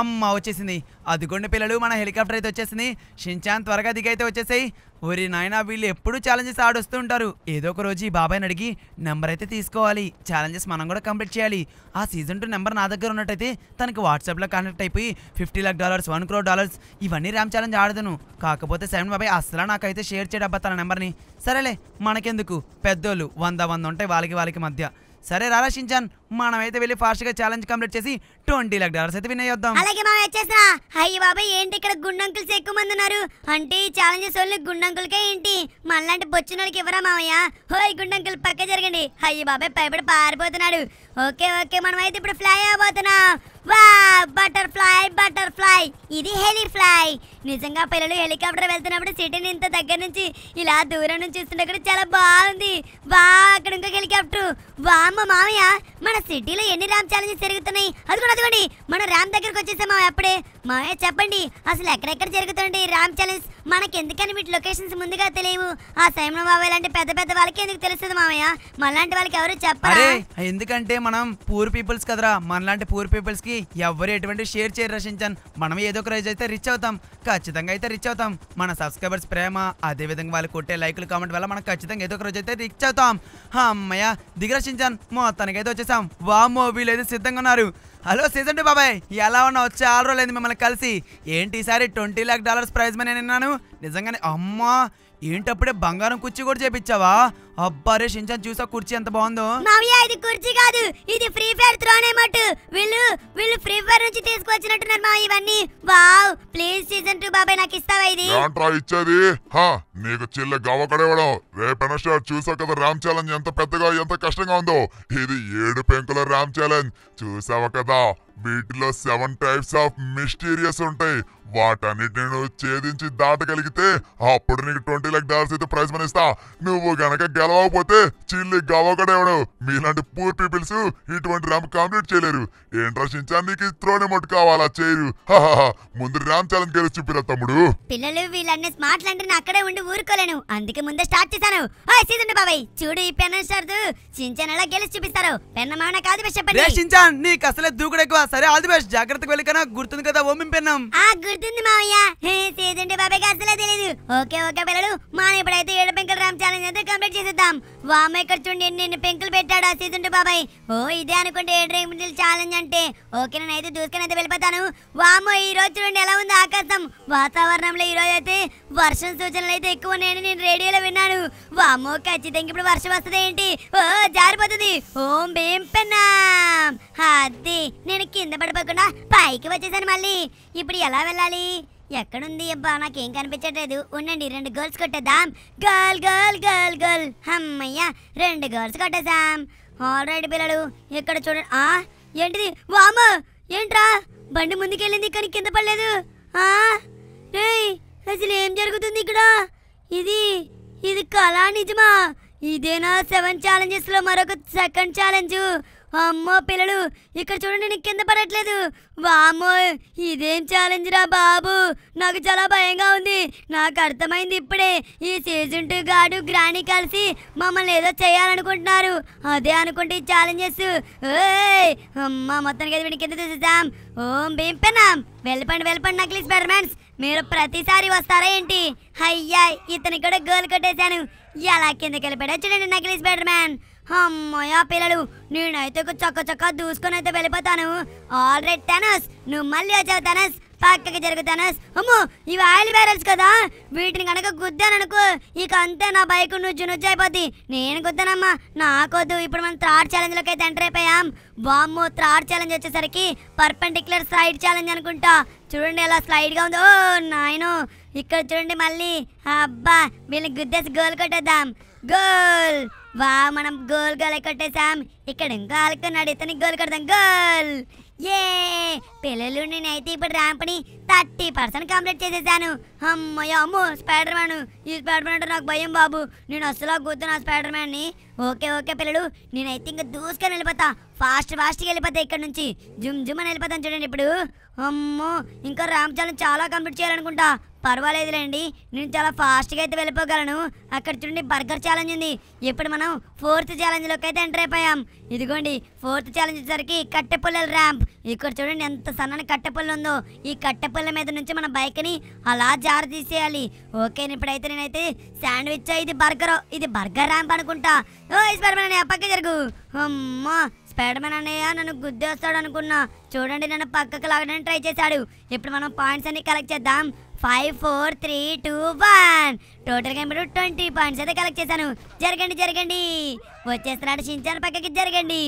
అమ్మ వచ్చేసింది అదిగొండ పిల్లలు మన హెలికాప్టర్ అయితే వచ్చేసింది షిన్చాన్ త్వరగా దిగైతే వచ్చేసాయి ఒరి నాయన వీళ్ళు ఎప్పుడు ఛాలెంజెస్ ఆడొస్తూ ఉంటారు ఏదో ఒక రోజు ఈ బాబాయ్ని అడిగి నెంబర్ అయితే తీసుకోవాలి ఛాలెంజెస్ మనం కూడా కంప్లీట్ చేయాలి ఆ సీజన్ టూ నెంబర్ నా దగ్గర ఉన్నట్టయితే తనకి వాట్సాప్లో కనెక్ట్ అయిపోయి fifty lakh dollars one crore dollars ఇవన్నీ ర్యామ్ ఛాలెంజ్ ఆడదును కాకపోతే సెవెన్ బాబాయ్ అసలు నాకైతే షేర్ చేయడబ్బా తన నెంబర్ని సరేలే మనకెందుకు పెద్దోళ్ళు వంద వంద ఉంటాయి వాళ్ళకి వాళ్ళకి మధ్య సరే రారా షించాన్ మనమైతే వెళ్ళి గా ఛాలెంజ్ కంప్లీట్ చేసి ట్వంటీ లాక్ డాలర్స్ అయితే విన్ అయ్యొద్దాం అలాగే మనం వచ్చేసా అయ్యి బాబాయ్ ఏంటి ఇక్కడ గుండంకుల్స్ ఎక్కువ మంది ఉన్నారు అంటే ఈ ఛాలెంజెస్ ఓన్లీ గుండంకులకే ఏంటి మనలాంటి బొచ్చినోళ్ళకి ఇవ్వరా మామయ్య హోయ్ గుండంకులు పక్క జరగండి అయ్యి బాబాయ్ పైపడి పారిపోతున్నాడు ఓకే ఓకే మనం అయితే ఇప్పుడు ఫ్లై అవబోతున్నాం వా బటర్ఫ్లై బటర్ఫ్లై ఇది హెలిఫ్లై నిజంగా పిల్లలు హెలికాప్టర్ వెళ్తున్నప్పుడు సిటీని ఇంత దగ్గర నుంచి ఇలా దూరం నుంచి చూస్తుంటే కూడా చాలా బాగుంది వా అక్కడ ఇంకొక హెలికాప్టర్ వా అమ్మ మామయ్య మన మన సిటీలో ఎన్ని ర్యామ్ ఛాలెంజెస్ జరుగుతున్నాయి అదిగోండి అదిగోండి మనం ర్యామ్ దగ్గరకు వచ్చేసామా అప్పుడే మావే చెప్పండి అసలు ఎక్కడెక్కడ జరుగుతుంది ర్యామ్ ఛాలెంజ్ ఎందుకని వీటి లొకేషన్స్ ముందుగా తెలియవు ఆ సైమన్ బాబాయ్ లాంటి పెద్ద పెద్ద వాళ్ళకి ఎందుకు తెలుస్తుంది మామయ్య మనలాంటి వాళ్ళకి ఎవరు చెప్పారు ఎందుకంటే మనం పూర్ పీపుల్స్ కదరా మనలాంటి పూర్ పీపుల్స్ కి ఎవరు ఎటువంటి షేర్ చేయరు రచించాను మనం ఏదో ఒక రోజు అయితే రిచ్ అవుతాం ఖచ్చితంగా అయితే రిచ్ అవుతాం మన సబ్స్క్రైబర్స్ ప్రేమ అదే విధంగా వాళ్ళు కొట్టే లైకులు కామెంట్ వల్ల మనం ఖచ్చితంగా ఏదో ఒక రోజు అయితే రిచ్ అవుతాం అమ్మయ్య దిగి రచించాను మొత్తానికి అయితే వచ్చేసాం వామో అయితే సిద్ధంగా ఉన్నారు హలో సీజన్ టూ బాబాయ్ ఎలా ఉన్నా వచ్చే ఆరు రోజులైంది మిమ్మల్ని కలిసి ఏంటి ఈసారి twenty lakh dollars prize money నిన్నాను నిజంగానే అమ్మా ఏంటప్పుడే బంగారం కుర్చీ కూడా చేపించావా అబ్బారే షించాన్ చూసా కుర్చీ ఎంత బాగుందో మామయ్య ఇది కుర్చీ కాదు ఇది ఫ్రీ ఫైర్ త్రోనే మట్టు వీళ్ళు వీళ్ళు ఫ్రీ ఫైర్ నుంచి తీసుకొచ్చినట్టున్నారు మా ఇవన్నీ వావ్ ప్లీజ్ సీజన్ 2 బాబాయ్ నాకు ఇస్తావా ఇది ఏంట్రా ఇచ్చేది హా నీకు చిల్ల గవ్వకడేవడం రేపన స్టార్ చూసావు కదా రామ్ ఛాలెంజ్ ఎంత పెద్దగా ఎంత కష్టంగా ఉందో ఇది ఏడు పెంకుల రామ్ ఛాలెంజ్ చూసావా కదా వీటిలో సెవెన్ టైప్స్ ఆఫ్ మిస్టీరియస్ ఉంటాయి నేను ఛేదించి దాటగలిగితే అప్పుడు నీకు ట్వంటీ లాక్ డాలర్స్ అయితే ప్రైజ్ మనీ ఇస్తా నువ్వు గనక గెలవకపోతే చిల్లి ఉండవు మీలాంటి పూర్ పీపుల్స్ ఇటువంటి ర్యాంప్ కంప్లీట్ చేయలేరు ఏం షించాన్ నీకు త్రోని మొట్టు కావాలా చేయరు ముందు ర్యాంప్ ఛాలెంజ్ గెలిచి చూపిరా తమ్ముడు పిల్లలు వీళ్ళని స్మార్ట్ లాంటి అక్కడే ఉండి ఊరుకోలేను అందుకే ముందే స్టార్ట్ చేశాను సీదండి బాబాయ్ చూడు ఈ పెన్ షర్టు గెలిచి చూపిస్తారు పెన్న కాదు చెప్పండి షించాన్ నీకు అసలే దూకుడు ఎక్కువ సరే ఆల్ ది బెస్ట్ జాగ్రత్తగా వెళ్ళకనా గుర్తుంది కదా ఓం పెన్నాం ఆ గుర్తుంది మావయ్య సేదంటే బాబే కాస్తలే తెలియదు ఓకే ఓకే పిల్లలు మనం ఇప్పుడైతే ఏడు పెంకుల రామ్ ఛాలెంజ్ అయితే కంప్లీట్ చేసేద్దాం వామ ఇక్కడ చూడండి ఎన్ని పెంకులు పెట్టాడు ఆ సీజన్ బాబాయ్ ఓ ఇదే అనుకుంటే ఏడు రేమిటల్ ఛాలెంజ్ అంటే ఓకే నేను అయితే దూసుకొని అయితే వెళ్ళిపోతాను వామో ఈ రోజు చూడండి ఎలా ఉంది ఆకాశం వాతావరణంలో ఈ రోజు అయితే వర్షం సూచనలు అయితే ఎక్కువ ఉన్నాయని నేను రేడియోలో విన్నాను వామో ఖచ్చితంగా ఇప్పుడు వర్షం వస్తుంది ఏంటి ఓ జారిపోతుంది ఓం భీం పెన్నా అది నేను కింద పడిపోకుండా పైకి వచ్చేసాను మళ్ళీ ఇప్పుడు ఎలా వెళ్ళాలి ఎక్కడుంది అబ్బా నాకేం కనిపించట్లేదు ఉండండి రెండు గోల్స్ కొట్టేద్దాం గర్ల్ గర్ల్ గర్ల్ గర్ల్ అమ్మయ్య రెండు గోల్స్ కొట్టేసాం ఆల్రెడీ పిల్లలు ఇక్కడ చూడండి ఆ ఏంటిది వామ ఏంట్రా బండి ముందుకెళ్ళింది కానీ కింద పడలేదు అసలు ఏం జరుగుతుంది ఇక్కడ ఇది ఇది కళా నిజమా ఇదేనా సెవెన్ లో మరొక సెకండ్ ఛాలెంజ్ అమ్మో పిల్లలు ఇక్కడ చూడండి నీకు కింద పడట్లేదు వామ్మో ఇదేం ఛాలెంజ్ రా బాబు నాకు చాలా భయంగా ఉంది నాకు అర్థమైంది ఇప్పుడే ఈ సీజన్ టూ గాడు గ్రాని కలిసి మమ్మల్ని ఏదో చేయాలనుకుంటున్నారు అదే అనుకుంటే ఈ ఛాలెంజెస్ అమ్మ మొత్తానికి అయితే కింద చూసేసాం ఓం భీం పెనాం వెళ్ళిపండి వెళ్ళిపండి నకిలీ స్పైడర్మ్యాన్స్ మీరు ప్రతిసారి వస్తారా ఏంటి అయ్యా ఇతని కూడా గోల్ కొట్టేశాను ఎలా కిందకి వెళ్ళిపోయా చూడండి నకిలీ స్పైడర్మ్యాన్ అమ్మయ్యా పిల్లలు నేనైతే చొక్క చొక్క దూసుకొని అయితే వెళ్ళిపోతాను ఆల్రెడీ టెనస్ నువ్వు మళ్ళీ వచ్చావు టెనస్ పక్కకి జరుగుతాను అమ్మో ఇవి ఆయిల్ బ్యారెల్స్ కదా వీటిని కనుక గుద్దాననుకో ఇక అంతే నా బైక్ నుజ్జు నుజ్జు అయిపోద్ది నేను గుద్దానమ్మా నాకొద్దు ఇప్పుడు మనం థ్రాడ్ ఛాలెంజ్లోకి అయితే ఎంటర్ అయిపోయాం బామ్మో త్రాడ్ ఛాలెంజ్ వచ్చేసరికి పర్పెండిక్యులర్ సైడ్ ఛాలెంజ్ అనుకుంటా చూడండి ఎలా స్లైడ్గా ఉంది ఓ నాయన ఇక్కడ చూడండి మళ్ళీ అబ్బా వీళ్ళని గుద్దేసి గోల్ కొట్టేద్దాం గోల్ వా మనం గోల్ గోల్ కొట్టేసాం ఇక్కడ ఇంకో ఆలుకున్నాడు ఇతనికి గోల్ కొడదాం గోల్ ఏ పిల్లలు నేనైతే ఇప్పుడు ర్యాంప్ని థర్టీ పర్సెంట్ కంప్లీట్ చేసేసాను అమ్మయ్య అమ్మో స్పైడర్ మ్యాన్ ఈ స్పైడర్ మ్యాన్ అంటే నాకు భయం బాబు నేను అసలు కూర్చున్నా స్పైడర్ మ్యాన్ని ఓకే ఓకే పిల్లలు నేనైతే ఇంకా దూసుకొని వెళ్ళిపోతా ఫాస్ట్ ఫాస్ట్గా వెళ్ళిపోతా ఇక్కడ నుంచి జుమ్ జుమ్ అని వెళ్ళిపోతాను చూడండి ఇప్పుడు అమ్మో ఇంకా ర్యామ్ ఛాలెంజ్ చాలా కంప్లీట్ చేయాలనుకుంటా పర్వాలేదులేండి నేను చాలా ఫాస్ట్గా అయితే వెళ్ళిపోగలను అక్కడ చూడండి బర్గర్ ఛాలెంజ్ ఉంది ఇప్పుడు మనం ఫోర్త్ ఛాలెంజ్లోకి అయితే ఎంటర్ అయిపోయాం ఇదిగోండి ఫోర్త్ ఛాలెంజ్ వచ్చేసరికి కట్టెపుల్లల ర్యాంప్ ఇక్కడ చూడండి ఎంత సన్నని కట్టెపల్లె ఉందో ఈ కట్టెపల్లె మీద నుంచి మన బైక్ని అలా జారు తీసేయాలి ఓకే ఇప్పుడైతే నేనైతే శాండ్విచ్ ఇది బర్గర్ ఇది బర్గర్ ర్యాంప్ అనుకుంటా ఓ ఇస్పర్ పక్కకి జరుగు అమ్మా స్పైడర్మన్ అనేయ నన్ను గుద్దేస్తాడు అనుకున్నా చూడండి నన్ను పక్కకు లాగడానికి ట్రై చేశాడు ఇప్పుడు మనం పాయింట్స్ అన్ని కలెక్ట్ చేద్దాం five four three two one టోటల్గా ఇప్పుడు ట్వంటీ పాయింట్స్ అయితే కలెక్ట్ చేశాను జరగండి జరగండి వచ్చేస్తున్నాడు షించాన్ పక్కకి జరగండి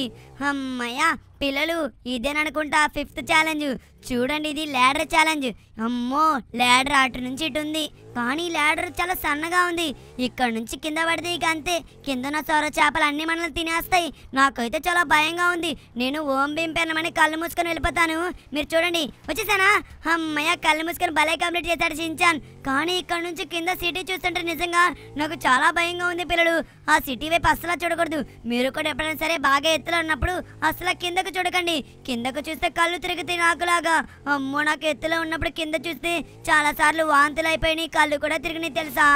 అమ్మయ్యా పిల్లలు ఇదేననుకుంటా ఫిఫ్త్ ఛాలెంజ్ చూడండి ఇది ల్యాడర్ ఛాలెంజ్ అమ్మో లేడర్ అటు నుంచి ఇటు ఉంది కానీ ల్యాడర్ చాలా సన్నగా ఉంది ఇక్కడ నుంచి కింద పడితే ఇక అంతే కిందన సొర చేపలు అన్ని మనల్ని తినేస్తాయి నాకైతే చాలా భయంగా ఉంది నేను ఓం భీం పెనమని కళ్ళు మూసుకొని వెళ్ళిపోతాను మీరు చూడండి వచ్చేసానా అమ్మయ్య కళ్ళు మూసుకొని భలే కంప్లీట్ చేశాడు చించాన్ కానీ ఇక్కడ నుంచి కింద సిటీ చూస్తుంటే నిజంగా నాకు చాలా భయంగా ఉంది పిల్లలు ఆ సిటీ వైపు అస్సలు చూడకూడదు మీరు కూడా ఎప్పుడైనా సరే బాగా ఎత్తులో ఉన్నప్పుడు అస్సలు కిందకు చూడకండి కిందకు చూస్తే కళ్ళు తిరిగితే నాకులాగా బాగా అమ్మో నాకు ఎత్తులో ఉన్నప్పుడు కింద చూస్తే చాలా సార్లు వాంతులు అయిపోయినాయి కళ్ళు కూడా తిరిగినాయి తెలుసా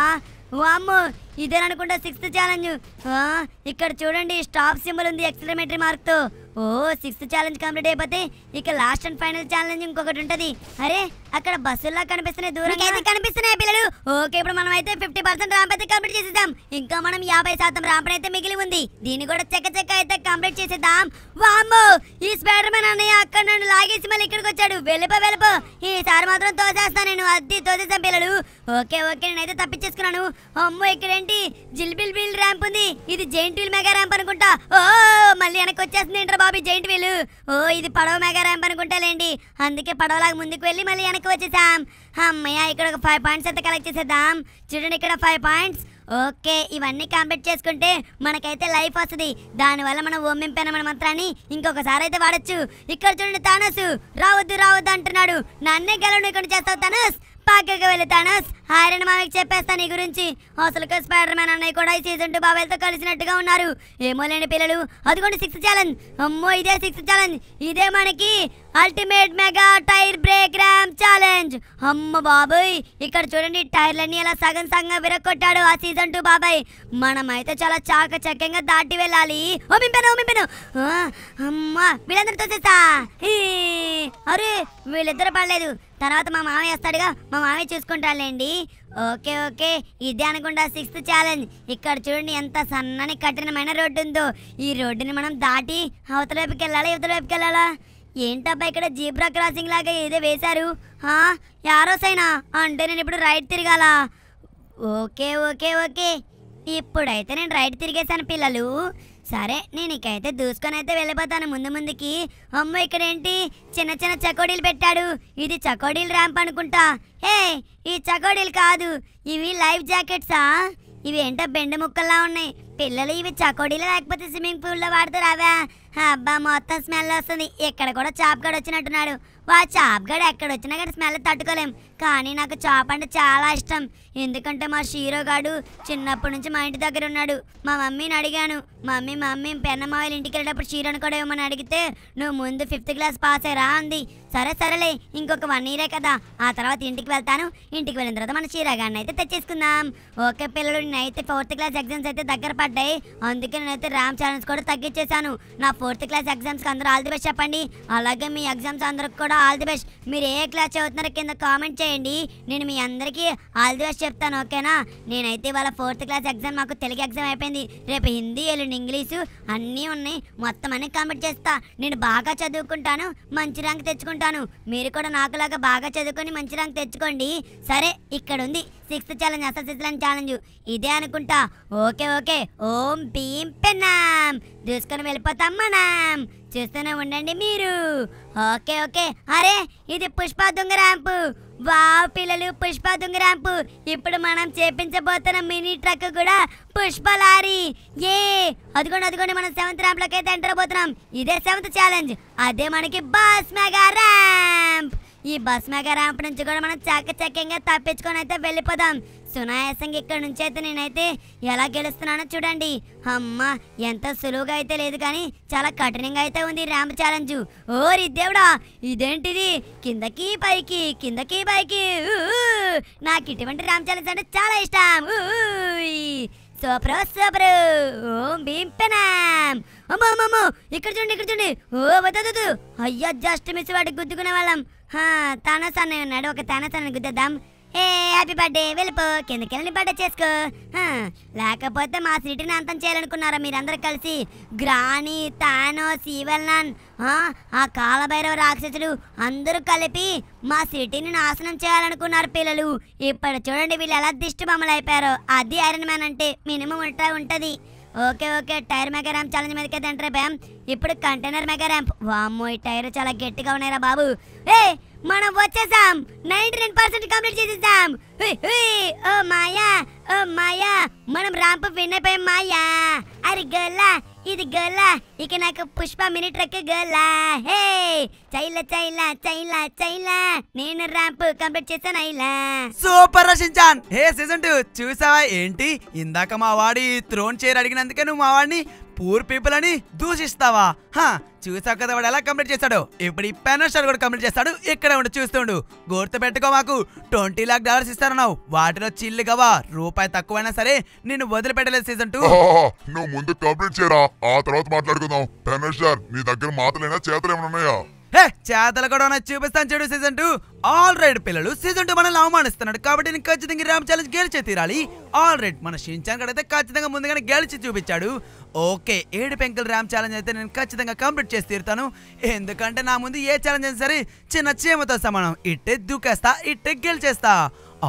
వామ్మో ఇదేననుకుంటా సిక్స్త్ ఛాలెంజ్ ఇక్కడ చూడండి స్టాప్ సింబల్ ఉంది మార్క్ తో ఓ సిక్స్త్ ఛాలెంజ్ కంప్లీట్ అయిపోతే ఇక లాస్ట్ అండ్ ఫైనల్ ఛాలెంజ్ ఇంకొకటి ఉంటది అరే అక్కడ బస్సుల్లో కనిపిస్తున్నాయి దూరం అయితే కనిపిస్తున్నాయి పిల్లలు ఓకే ఇప్పుడు మనం అయితే ఫిఫ్టీ పర్సెంట్ ర్యాంప్ అయితే కంప్లీట్ చేసేద్దాం ఇంకా మనం యాభై శాతం ర్యాంప్ అయితే మిగిలి ఉంది దీన్ని కూడా చెక్క చెక్క అయితే కంప్లీట్ చేసేద్దాం వామ్మో ఈ స్పైడర్ మ్యాన్ అన్నయ్య అక్కడ నన్ను లాగేసి మళ్ళీ ఇక్కడికి వచ్చాడు వెళ్ళిపో వెళ్ళిపో ఈసారి మాత్రం తోసేస్తాను నేను అద్దీ తోసేసాను పిల్లలు ఓకే ఓకే నేనైతే తప్పించేసుకున్నాను అమ్మో ఇక్కడేంటి జిల్బిల్ బిల్ ర్యాంప్ ఉంది ఇది జైంట్ వీల్ మెగా ర్యాంప్ అనుకుంటా ఓ మళ్ళీ వెనక్కి వచ్చేస్తుంది ఏంటర్ బాబీ జైంట్ వీల్ ఓ ఇది పడవ మెగా ర్యాంప్ లేండి అందుకే పడవలాగా ముందుకు వెళ్ళి మళ్ళీ వెనక్కి ఎక్కువ వచ్చేసాం అమ్మయ్య ఇక్కడ ఒక ఫైవ్ పాయింట్స్ అయితే కలెక్ట్ చేసేద్దాం చూడండి ఇక్కడ ఫైవ్ పాయింట్స్ ఓకే ఇవన్నీ కంప్లీట్ చేసుకుంటే మనకైతే లైఫ్ వస్తుంది దానివల్ల మనం ఓమింపైన మంత్రాన్ని ఇంకొకసారి అయితే వాడచ్చు ఇక్కడ చూడండి తానస్ రావద్దు రావద్దు అంటున్నాడు నన్నే గెలవడం ఇక్కడ చేస్తావు తనస్ పక్కకి వెళ్ళి తానస్ ఐరన్ మామికి చెప్పేస్తా నీ గురించి అసలుకి స్పైడర్ మ్యాన్ అన్నయ్య కూడా ఈ సీజన్ టూ బాబాయ్తో కలిసినట్టుగా ఉన్నారు ఏమో లేని పిల్లలు అదిగోండి సిక్స్త్ ఛాలెంజ్ అమ్మో ఇదే సిక్స్త్ ఛాలెంజ్ ఇదే మనకి ultimate mega tyre break ram challenge అమ్మ బాబాయ్ ఇక్కడ చూడండి టైర్లన్నీ అలా సగం సగం విరగొట్టాడు ఆ సీజన్ టూ బాబాయ్ మనమైతే చాలా చాక చక్యంగా దాటి వెళ్ళాలి ఓ మింపాను అమ్మ అరే వీళ్ళిద్దరు పడలేదు తర్వాత మా మామయ్య వేస్తాడుగా మా మామయ్య చూసుకుంటాలేండి ఓకే ఓకే ఇదే అనుకుంటా సిక్స్త్ ఛాలెంజ్ ఇక్కడ చూడండి ఎంత సన్నని కఠినమైన రోడ్డు ఉందో ఈ రోడ్డుని మనం దాటి అవతల వైపుకి వెళ్ళాలా ఇవతల వైపుకి వెళ్ళాలా ఏంటబ్బా ఇక్కడ జీబ్రా క్రాసింగ్ లాగా ఏదో వేశారు సైనా అంటే నేను ఇప్పుడు రైట్ తిరగాల ఓకే ఓకే ఓకే ఇప్పుడైతే నేను రైట్ తిరిగేశాను పిల్లలు సరే నేను ఇకైతే దూసుకొని అయితే వెళ్ళిపోతాను ముందు ముందుకి అమ్మ ఇక్కడ ఏంటి చిన్న చిన్న చకోడీలు పెట్టాడు ఇది చకోడీలు ర్యాంప్ అనుకుంటా హే ఈ చకోడీలు కాదు ఇవి లైఫ్ జాకెట్సా ఇవి ఏంటో బెండ ముక్కల్లా ఉన్నాయి పిల్లలు ఇవి చకోడీలు లేకపోతే స్విమ్మింగ్ పూల్లో వాడుతూ రావా అబ్బా మొత్తం స్మెల్ వస్తుంది ఇక్కడ కూడా చాప్గాడు వచ్చినట్టున్నాడు వా చాప్గాడు ఎక్కడ వచ్చినా కానీ స్మెల్ తట్టుకోలేం కానీ నాకు చేప అంటే చాలా ఇష్టం ఎందుకంటే మా గాడు చిన్నప్పటి నుంచి మా ఇంటి దగ్గర ఉన్నాడు మా మమ్మీని అడిగాను మమ్మీ మమ్మీ పెన్నమాయిల ఇంటికి వెళ్ళేటప్పుడు షీరోని కూడా ఏమని అడిగితే నువ్వు ముందు ఫిఫ్త్ క్లాస్ పాస్ రా అంది సరే సరేలే ఇంకొక వన్ ఇయరే కదా ఆ తర్వాత ఇంటికి వెళ్తాను ఇంటికి వెళ్ళిన తర్వాత మన చీరగాన్ని అయితే తెచ్చేసుకుందాం ఓకే పిల్లలు నేనైతే ఫోర్త్ క్లాస్ ఎగ్జామ్స్ అయితే దగ్గర పడ్డాయి అందుకే నేనైతే ర్యామ్ ఛాలెంజ్ కూడా తగ్గించేశాను నా ఫోర్త్ క్లాస్ ఎగ్జామ్స్కి అందరూ ఆల్ ది బెస్ట్ చెప్పండి అలాగే మీ ఎగ్జామ్స్ అందరికి కూడా ఆల్ ది బెస్ట్ మీరు ఏ క్లాస్ చదువుతున్నారో కింద కామెంట్ చేయండి చేయండి నేను మీ అందరికీ ఆల్ ది బెస్ట్ చెప్తాను ఓకేనా నేనైతే వాళ్ళ ఫోర్త్ క్లాస్ ఎగ్జామ్ మాకు తెలుగు ఎగ్జామ్ అయిపోయింది రేపు హిందీ ఎల్లుండి ఇంగ్లీషు అన్నీ ఉన్నాయి మొత్తం అన్ని కంప్లీట్ చేస్తా నేను బాగా చదువుకుంటాను మంచి ర్యాంక్ తెచ్చుకుంటాను మీరు కూడా నాకులాగా బాగా చదువుకొని మంచి ర్యాంక్ తెచ్చుకోండి సరే ఇక్కడ ఉంది సిక్స్త్ ఛాలెంజ్ అసలు సిక్స్త్ ఛాలెంజ్ ఇదే అనుకుంటా ఓకే ఓకే ఓం భీమ్ పెన్నాం చూసుకొని వెళ్ళిపోతాం మనం చూస్తూనే ఉండండి మీరు ఓకే ఓకే అరే ఇది పుష్ప దొంగ ర్యాంపు వావ్ పిల్లలు పుష్ప దుంగరాంపు ఇప్పుడు మనం చేపించబోతున్న మినీ ట్రక్ కూడా పుష్ప లారీ ఏ అదిగోండి అదిగోండి మనం సెవెంత్ లోకి అయితే ఎంటర్ పోతున్నాం ఇదే సెవెంత్ ఛాలెంజ్ అదే మనకి బాస్ మెగా ర్యాంప్ ఈ బస్ మెగా ర్యాంప్ నుంచి కూడా మనం చాకచక్యంగా తప్పించుకొని అయితే వెళ్ళిపోదాం సునాయాసంగా ఇక్కడ నుంచి అయితే నేనైతే ఎలా గెలుస్తున్నానో చూడండి అమ్మ ఎంత సులువుగా అయితే లేదు కానీ చాలా కఠినంగా అయితే ఉంది ర్యాంప్ ఛాలెంజ్ ఓ దేవుడా ఇదేంటిది కిందకి పైకి కిందకి పైకి నాకు ఇటువంటి ర్యాంప్ ఛాలెంజ్ అంటే చాలా ఇష్టం సూపరు సూపరు ఓం భీం అమ్మో ఇక్కడ చూడండి ఇక్కడ చూడండి ఓ వద్దు అయ్యో జస్ట్ మిస్ వాడికి గుద్దుకునే వాళ్ళం తానాసాన్ ఉన్నాడు ఒక తానాసాన్ని గుద్దేద్దాం ఏ హ్యాపీ బర్త్డే వెళ్ళిపో కిందకి వెళ్ళి బర్త్డే చేసుకో లేకపోతే మా సిటీని అంతం చేయాలనుకున్నారా మీరందరూ కలిసి గ్రాని తానో సీవల్నాన్ ఆ కాలభైరవ రాక్షసుడు అందరూ కలిపి మా సిటీని నాశనం చేయాలనుకున్నారు పిల్లలు ఇప్పుడు చూడండి వీళ్ళు ఎలా దిష్టి బొమ్మలు అయిపోయారో అది ఐరన్ మ్యాన్ అంటే మినిమం ఉంటా ఉంటుంది okay okay tyre mega ram challenge మీదకి తండ్రి భయం ఇప్పుడు కంటైనర్ మెగా ర్యాంప్ వామ్మో ఈ టైర్ చాలా గట్టిగా ఉన్నాయిరా బాబు ఏ మనం వచ్చేసాం నైన్టీ నైన్ పర్సెంట్ కంప్లీట్ చేసేసాం ఓ మాయా ఓ మాయా మనం ర్యాంప్ విన్ అయిపోయాం మాయా అరే గల్లా ఇది గల్లా ఇక నాకు పుష్ప మినీ ట్రక్ గల్లా హే చైల చైల చైల చైల నేను ర్యాంప్ కంప్లీట్ చేస్తాను అయిలా సూపర్ రషించాన్ హే సీజన్ టూ చూసావా ఏంటి ఇందాక మా వాడి త్రోన్ చైర్ అడిగినందుకే నువ్వు మా వాడిని పూర్ పీపుల్ అని దూషిస్తావా హా చూసావు కదా వాడు ఎలా కంప్లీట్ చేస్తాడు ఇప్పుడు ఈ పెనల్షన్ కూడా కంప్లీట్ చేస్తాడు ఇక్కడ ఉండి చూస్తుండు గుర్తు పెట్టుకో మాకు ట్వంటీ లాక్ డాలర్స్ ఇస్తానన్నావు వాటిలో చిల్లు గవా రూపాయి తక్కువైనా సరే నేను వదిలిపెట్టలేదు సీజన్ టూ నువ్వు ముందు కంప్లీట్ చేయరా ఆ తర్వాత మాట్లాడుకుందాం పెనల్షన్ నీ దగ్గర మాటలైనా చేతలు ఏమైనా ఉన్నాయా హే చేతల నాకు చూపిస్తాను చెడు సీజన్ టూ ఆల్ రైడ్ పిల్లలు సీజన్ టూ మనల్ని అవమానిస్తున్నాడు కాబట్టి నేను ఖచ్చితంగా రామ్ ఛాలెంజ్ గెలిచి తీరాలి ఆల్ రైడ్ మన షించాన్ అయితే ఖచ్చితంగా ముందుగానే గెలిచి చూపించాడు ఓకే ఏడు పెంకుల ర్యామ్ ఛాలెంజ్ అయితే నేను ఖచ్చితంగా కంప్లీట్ చేసి తీరుతాను ఎందుకంటే నా ముందు ఏ ఛాలెంజ్ అయినా సరే చిన్న చీమతో సమానం ఇట్టే దూకేస్తా ఇట్టే గెలిచేస్తా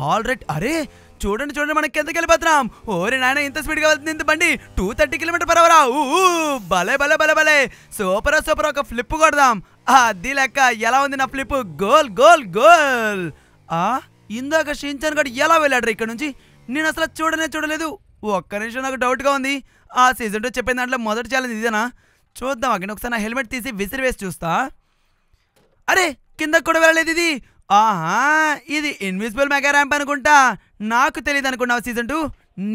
ఆల్ రైట్ అరే చూడండి చూడండి మనకి కిందకి వెళ్ళిపోతున్నాం ఓరే నాయన ఇంత స్పీడ్గా వెళ్తుంది బండి టూ థర్టీ కిలోమీటర్ పర్వరా ఊ భలే భలే భలే భలే సూపర్ సూపర్ ఒక ఫ్లిప్ కొడదాం అది లెక్క ఎలా ఉంది నా ఫ్లిప్ గోల్ గోల్ గోల్ ఆ ఇందాక షించన్ గడు ఎలా వెళ్ళాడు ఇక్కడ నుంచి నేను అసలు చూడనే చూడలేదు ఒక్క నిమిషం నాకు డౌట్గా ఉంది ఆ సీజన్ టూ చెప్పిన దాంట్లో మొదటి ఛాలెంజ్ ఇదేనా చూద్దాం అక్కడ ఒకసారి నా హెల్మెట్ తీసి విసిరి వేసి చూస్తా అరే కిందకు కూడా వెళ్ళలేదు ఇది ఆహా ఇది ఇన్విజిబుల్ మెగా ర్యాంప్ అనుకుంటా నాకు తెలియదు అనుకున్నావు సీజన్ టూ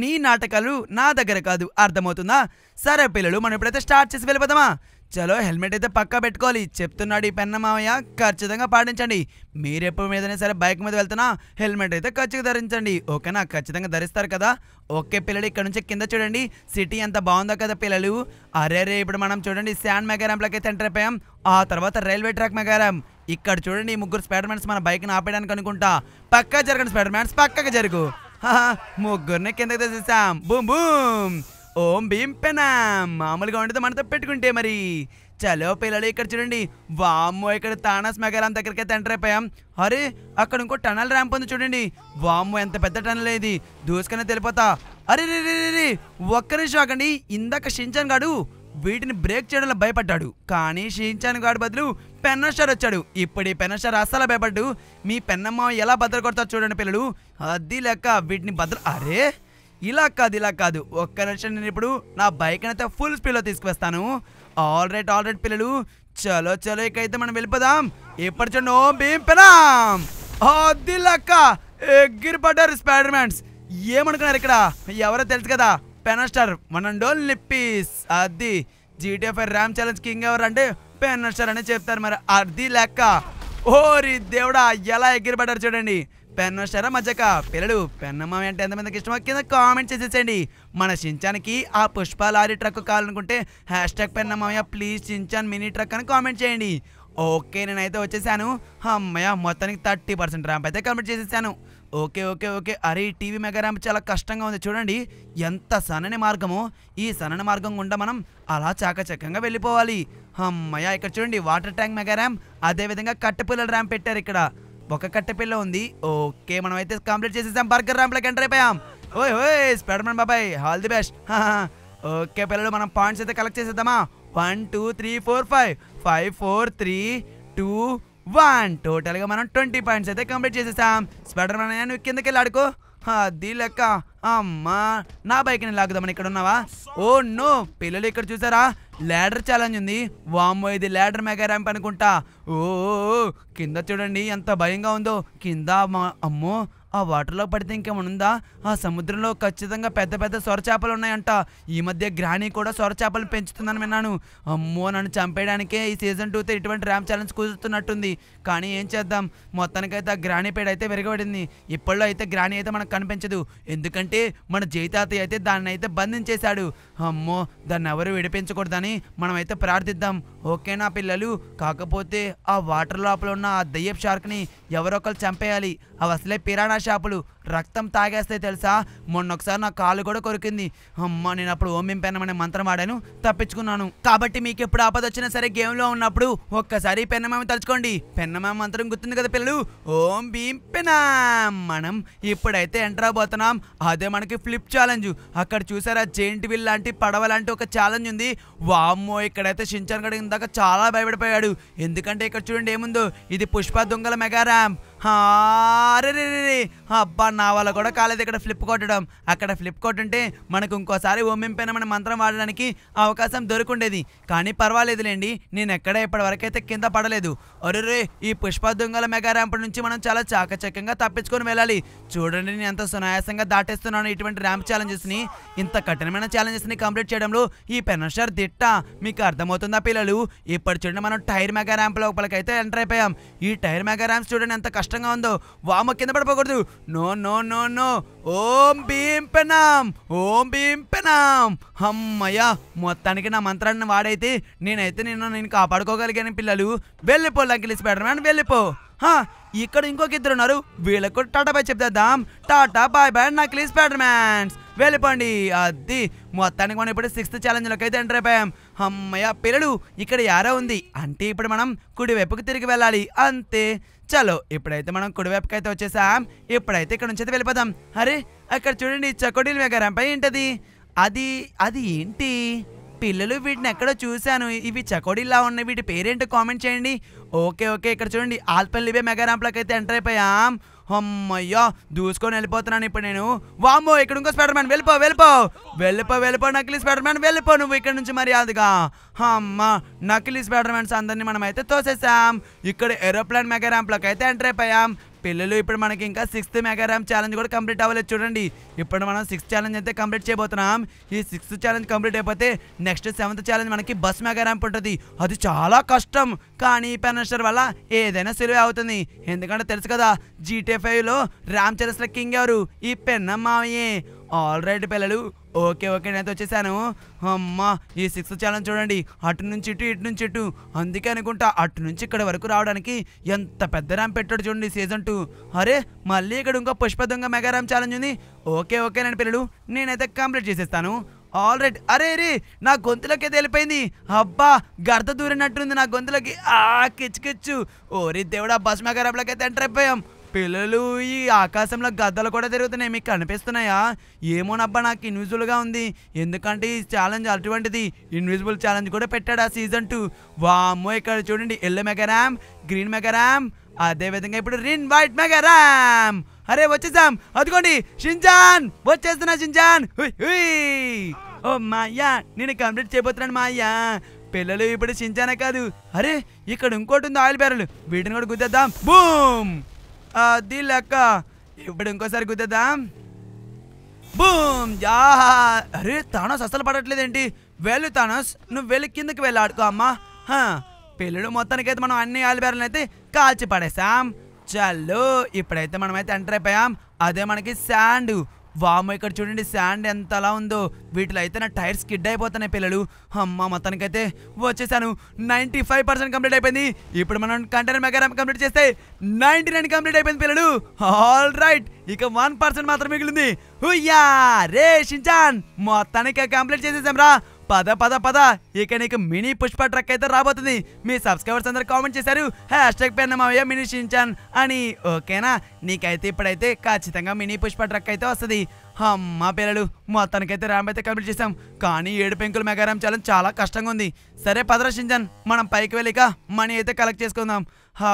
నీ నాటకాలు నా దగ్గర కాదు అర్థమవుతుందా సరే పిల్లలు మనం ఇప్పుడైతే స్టార్ట్ చేసి వెళ్ళిపోదామా చలో హెల్మెట్ అయితే పక్కా పెట్టుకోవాలి చెప్తున్నాడు ఈ పెన్న మామయ్య ఖచ్చితంగా పాటించండి మీరెప్పుడు మీదనే సరే బైక్ మీద వెళ్తున్నా హెల్మెట్ అయితే ఖచ్చితంగా ధరించండి ఓకేనా ఖచ్చితంగా ధరిస్తారు కదా ఓకే పిల్లలు ఇక్కడ నుంచి కింద చూడండి సిటీ ఎంత బాగుందో కదా పిల్లలు అరే రే ఇప్పుడు మనం చూడండి శాండ్ మెగారాంలోకి అయితే ఎంటర్ అయిపోయాం ఆ తర్వాత రైల్వే ట్రాక్ మెగారాం ఇక్కడ చూడండి ముగ్గురు స్పైడర్ మ్యాన్స్ మన బైక్ని ఆపేయడానికి అనుకుంటా పక్కా జరగండి స్పైడర్ మ్యాన్స్ పక్కగా జరుగు ముగ్గురిని కిందకి తీసేసాం బూమ్ బూమ్ ఓం భీం పెనా మామూలుగా ఉండదు మనతో పెట్టుకుంటే మరి చలో పిల్లలు ఇక్కడ చూడండి వామ్మో ఇక్కడ తానాస్ మెగాలం దగ్గరికి అయితే ఎంటర్ అయిపోయాం అరే అక్కడ ఇంకో టనల్ ర్యాంప్ ఉంది చూడండి వామ్మో ఎంత పెద్ద టనల్ ఇది దూసుకనే తెలిపోతా అరే రే రే రే ఒక్క నిమిషం ఇందాక షించాన్ గాడు వీటిని బ్రేక్ చేయడంలో భయపడ్డాడు కానీ షించాన్ గాడు బదులు పెన్నస్టార్ వచ్చాడు ఇప్పుడు ఈ పెన్నస్టార్ అస్సలు భయపడ్డు మీ పెన్నమ్మ ఎలా భద్ర కొడతా చూడండి పిల్లలు అది లెక్క వీటిని భద్ర అరే ఇలా కాదు ఇలా కాదు ఒక్క నిమిషం నేను ఇప్పుడు నా బైక్ అయితే ఫుల్ స్పీడ్లో తీసుకువస్తాను ఆల్ రైట్ ఆల్ రైట్ పిల్లలు చలో చలో ఇకైతే మనం వెళ్ళిపోదాం ఎప్పటి చూడండి ఓం భీం పెనాం ఎగ్గిరి పడ్డారు స్పైడర్ మ్యాన్స్ ఏమనుకున్నారు ఇక్కడ ఎవరో తెలుసు కదా పెనస్టార్ వన్ డోన్ లిప్పీస్ అది జీటీఎఫ్ ర్యామ్ ఛాలెంజ్ కింగ్ ఎవరు అంటే పెనస్టార్ అని చెప్తారు మరి అది లెక్క ఓరి దేవుడా ఎలా ఎగిరిపడ్డారు చూడండి పెన్ను షరా మజక పిల్లలు పెన్నమ్మ అంటే ఎంతమందికి ఇష్టమో కింద కామెంట్ చేసేసండి మన చించానికి ఆ పుష్ప లారీ ట్రక్ కావాలనుకుంటే హ్యాష్ ట్యాగ్ పెన్నమ్మయ్య ప్లీజ్ చించాన్ మినీ ట్రక్ అని కామెంట్ చేయండి ఓకే నేనైతే వచ్చేసాను అమ్మయ్య మొత్తానికి థర్టీ పర్సెంట్ ర్యాంప్ అయితే కంప్లీట్ చేసేసాను ఓకే ఓకే ఓకే అరే ఈ టీవీ మెగా ర్యాంప్ చాలా కష్టంగా ఉంది చూడండి ఎంత సన్నని మార్గము ఈ సన్నని మార్గం గుండా మనం అలా చాకచక్కగా వెళ్ళిపోవాలి అమ్మయ్య ఇక్కడ చూడండి వాటర్ ట్యాంక్ మెగా ర్యాంప్ అదేవిధంగా కట్టెపుల్లల ర్యాంప్ పెట్టారు ఇక్కడ ఒక కట్టె పిల్ల ఉంది ఓకే మనం అయితే కంప్లీట్ చేసేసాం బర్గర్ ర్యాంప్లోకి ఎంటర్ అయిపోయాం ఓయ్ ఓయ్ స్పైడర్మన్ బాబాయ్ ఆల్ ది బెస్ట్ ఓకే పిల్లలు మనం పాయింట్స్ అయితే కలెక్ట్ చేసేద్దామా one two three four five five four three two one టోటల్గా మనం ట్వంటీ పాయింట్స్ అయితే కంప్లీట్ చేసేసాం స్పైడర్ మ్యాన్ నువ్వు కిందకి వెళ్ళి ఆడుకో అది లెక్క అమ్మా నా బైక్ ని లాగుదామని ఇక్కడ ఉన్నావా ఓ నో పిల్లలు ఇక్కడ చూసారా ల్యాడర్ ఛాలెంజ్ ఉంది వామ్మో ఇది ల్యాడర్ మెగా ర్యాంప్ అనుకుంటా ఓ కింద చూడండి ఎంత భయంగా ఉందో కింద అమ్మో ఆ వాటర్లో పడితే ఇంకేమనుందా ఆ సముద్రంలో ఖచ్చితంగా పెద్ద పెద్ద చేపలు ఉన్నాయంట ఈ మధ్య గ్రాని కూడా చేపలు పెంచుతుందని విన్నాను అమ్మో నన్ను చంపేయడానికే ఈ సీజన్ టూతో ఇటువంటి ర్యామ్ ఛాలెంజ్ కుదురుతున్నట్టుంది కానీ ఏం చేద్దాం మొత్తానికైతే ఆ గ్రాని పేడ అయితే విరగబడింది ఇప్పట్లో అయితే గ్రాని అయితే మనకు కనిపించదు ఎందుకంటే మన జైతాతయ్య అయితే దాన్ని అయితే బంధించేశాడు అమ్మో దాన్ని ఎవరు విడిపించకూడదని మనమైతే ప్రార్థిద్దాం ఓకేనా పిల్లలు కాకపోతే ఆ వాటర్ లోపల ఉన్న ఆ దయ్యప్ షార్క్ని ఎవరొకరు చంపేయాలి అవి అసలే కిరాణా షాపులు రక్తం తాగేస్తాయి తెలుసా మొన్నొకసారి నా కాలు కూడా కొరికింది అమ్మ నేను అప్పుడు ఓమింపెనమనే మంత్రం ఆడాను తప్పించుకున్నాను కాబట్టి మీకు ఎప్పుడు ఆపద వచ్చినా సరే గేమ్లో ఉన్నప్పుడు ఒక్కసారి పెన్నమామి తలుచుకోండి పెన్నమామ మంత్రం గుర్తుంది కదా పిల్లలు ఓం భీం పెనా మనం ఇప్పుడైతే ఎంటర్ అవబోతున్నాం అదే మనకి ఫ్లిప్ ఛాలెంజ్ అక్కడ చూసారా జెయింట్ విల్ లాంటి పడవ లాంటి ఒక ఛాలెంజ్ ఉంది వామ్మో ఇక్కడైతే షించాన్ కడిగింది దాకా చాలా భయపడిపోయాడు ఎందుకంటే ఇక్కడ చూడండి ఏముందో ఇది పుష్ప దొంగల మెగా ర్యాంప్ అరే అబ్బా నా వాళ్ళ కూడా కాలేదు ఇక్కడ ఫ్లిప్ కొట్టడం అక్కడ ఫ్లిప్ కొట్టుంటే మనకు ఇంకోసారి ఓమింపైన మన మంత్రం వాడడానికి అవకాశం దొరుకుండేది కానీ పర్వాలేదులేండి నేను ఎక్కడ ఇప్పటివరకైతే కింద పడలేదు అరే ఈ పుష్ప దొంగల మెగా ర్యాంప్ నుంచి మనం చాలా చాకచక్యంగా తప్పించుకొని వెళ్ళాలి చూడండి నేను ఎంత సునాయాసంగా దాటేస్తున్నాను ఇటువంటి ర్యాంప్ ఛాలెంజెస్ని ఇంత కఠినమైన ఛాలెంజెస్ని కంప్లీట్ చేయడంలో ఈ పెనస్టర్ దిట్ట మీకు అర్థమవుతుందా పిల్లలు ఇప్పుడు చూడండి మనం టైర్ మెగా ర్యాంప్ లోపలికైతే ఎంటర్ అయిపోయాం ఈ టైర్ మెగా ర్యాంప్ చూడండి ఎంత కష్టం కష్టంగా ఉందో వామ కింద పడిపోకూడదు నో నో నో నో ఓం భీం పెనాం ఓం భీం పెనాం అమ్మయ్యా మొత్తానికి నా మంత్రాన్ని వాడైతే నేనైతే నిన్ను నేను కాపాడుకోగలిగాను పిల్లలు వెళ్ళిపో లంకిలి స్పైడర్ మ్యాన్ వెళ్ళిపో ఇక్కడ ఇంకొక ఇద్దరు ఉన్నారు వీళ్ళకు టాటా బాయ్ చెప్తేద్దాం టాటా బాయ్ బాయ్ నా క్లీస్ స్పైడర్ మ్యాన్స్ వెళ్ళిపోండి అది మొత్తానికి మనం ఇప్పుడు సిక్స్త్ ఛాలెంజ్లోకి అయితే ఎంటర్ అయిపోయాం అమ్మయ్య పిల్లలు ఇక్కడ యారో ఉంది అంటే ఇప్పుడు మనం కుడివైపుకి తిరిగి వెళ్ళాలి అంతే చలో ఇప్పుడైతే మనం కుడివైపుకి అయితే వచ్చేసాం ఇప్పుడైతే ఇక్కడ నుంచి అయితే వెళ్ళిపోదాం అరే అక్కడ చూడండి చకోడీల మేఘరంపై ఏంటది అది అది ఏంటి పిల్లలు వీటిని ఎక్కడో చూశాను ఇవి చకోడీలా ఉన్నాయి వీటి పేరేంటో కామెంట్ చేయండి ఓకే ఓకే ఇక్కడ చూడండి ఆల్పల్లివే మెగా ర్యాంప్లోకి అయితే ఎంటర్ అయిపోయాం అమ్మయ్యా దూసుకొని వెళ్ళిపోతున్నాను ఇప్పుడు నేను వామ్మో ఇక్కడ ఇంకో స్పెడర్ మ్యాన్ వెళ్ళిపో వెళ్ళిపో వెళ్ళిపో వెళ్ళిపో నకిలీ స్పెడర్ మ్యాన్ వెళ్ళిపో నువ్వు ఇక్కడ నుంచి మర్యాదగా అమ్మ నకిలీ స్పెడర్ మ్యాన్స్ అందరినీ మనం అయితే తోసేసాం ఇక్కడ ఏరోప్లేన్ మెగా ర్యాంప్లోకి అయితే ఎంటర్ అయిపోయాం పిల్లలు ఇప్పుడు మనకి ఇంకా సిక్స్త్ మెగా ర్యామ్ ఛాలెంజ్ కూడా కంప్లీట్ అవ్వలేదు చూడండి ఇప్పుడు మనం సిక్స్త్ ఛాలెంజ్ అయితే కంప్లీట్ చేయబోతున్నాం ఈ సిక్స్త్ ఛాలెంజ్ కంప్లీట్ అయిపోతే నెక్స్ట్ సెవెంత్ ఛాలెంజ్ మనకి బస్ మెగా ర్యాంప్ ఉంటుంది అది చాలా కష్టం కానీ ఈ పెనస్టర్ వల్ల ఏదైనా సెలవు అవుతుంది ఎందుకంటే తెలుసు కదా జీటీఏ ఫైవ్లో రామ్ చరణ్ కింగ్ ఎవరు ఈ పెన్న ఆల్ రైట్ పిల్లలు ఓకే ఓకే నేను వచ్చేసాను అమ్మా ఈ సిక్స్ ఛానల్ చూడండి అటు నుంచి ఇటు ఇటు నుంచి ఇటు అందుకే అనుకుంటా అటు నుంచి ఇక్కడ వరకు రావడానికి ఎంత పెద్ద ర్యాంప్ పెట్టాడు చూడండి సీజన్ టూ అరే మళ్ళీ ఇక్కడ ఇంకో దొంగ మెగా ర్యాంప్ ఛాలెంజ్ ఉంది ఓకే ఓకే నేను పిల్లలు నేనైతే కంప్లీట్ చేసేస్తాను ఆల్ రైట్ అరే రే నా గొంతులోకి తెలిపోయింది అబ్బా గర్త దూరినట్టుంది నా గొంతులోకి ఆ కిచ్చు ఓరి దేవుడా బస్ మెగా ర్యాంప్లోకి అయితే ఎంటర్ అయిపోయాం పిల్లలు ఈ ఆకాశంలో గద్దలు కూడా తిరుగుతున్నాయి మీకు కనిపిస్తున్నాయా ఏమోనబ్బా నాకు ఇన్విజిబుల్గా ఉంది ఎందుకంటే ఈ ఛాలెంజ్ అటువంటిది ఇన్విజిబుల్ ఛాలెంజ్ కూడా పెట్టాడు ఆ సీజన్ టూ వామ్మో ఇక్కడ చూడండి ఎల్లో ర్యామ్ గ్రీన్ ర్యామ్ అదేవిధంగా ఇప్పుడు రిన్ వైట్ ర్యామ్ అరే వచ్చేసాం అదిగోండి షింజాన్ వచ్చేస్తున్నా షింజాన్ ఓ మాయ్యా నేను కంప్లీట్ చేయబోతున్నాను మాయ్యా పిల్లలు ఇప్పుడు షింజానే కాదు అరే ఇక్కడ ఇంకోటి ఉంది ఆయిల్ బ్యారెల్ వీటిని కూడా గుద్దేద్దాం బూమ్ అది ఇప్పుడు ఇంకోసారి గుద్దేదా బూమ్ అరే తానోస్ అసలు పడట్లేదేంటి వెళ్ళు తానోస్ నువ్వు వెళ్ళి కిందకి వెళ్ళి ఆడుకో అమ్మా పెళ్ళుడు మొత్తానికైతే మనం అన్ని ఆలిబేరలను అయితే కాల్చి పడేసాం చల్లు ఇప్పుడైతే మనమైతే ఎంటర్ అయిపోయాం అదే మనకి శాండు వామ ఇక్కడ చూడండి శాండ్ ఎంతలా ఉందో వీటిలో అయితే నా టైర్స్ కిడ్ అయిపోతున్నాయి పిల్లలు అమ్మ మొత్తానికైతే వచ్చేసాను నైంటీ ఫైవ్ పర్సెంట్ కంప్లీట్ అయిపోయింది ఇప్పుడు మనం కంటైనర్ మెగారామ్ కంప్లీట్ చేస్తే నైంటీ నైన్ కంప్లీట్ అయిపోయింది పిల్లలు ఆల్ రైట్ ఇక వన్ పర్సెంట్ మాత్రం మిగిలింది హుయ్యా రే షించాన్ మొత్తానికి కంప్లీట్ చేసేసాం రా పద పద పద ఇక నీకు మినీ పుష్ప ట్రక్ అయితే రాబోతుంది మీ సబ్స్క్రైబర్స్ అందరు కామెంట్ చేశారు హ్యాష్ ట్యాగ్ పైన మావయ్య మినీ షించాన్ అని ఓకేనా నీకైతే ఇప్పుడైతే ఖచ్చితంగా మినీ పుష్ప ట్రక్ అయితే వస్తుంది అమ్మ పిల్లలు మొత్తానికైతే ర్యాంప్ అయితే కంప్లీట్ చేసాం కానీ ఏడు పెంకులు మెగా ర్యాంప్ చాలా కష్టంగా ఉంది సరే పదరా షించాన్ మనం పైకి వెళ్ళిక మనీ అయితే కలెక్ట్ చేసుకుందాం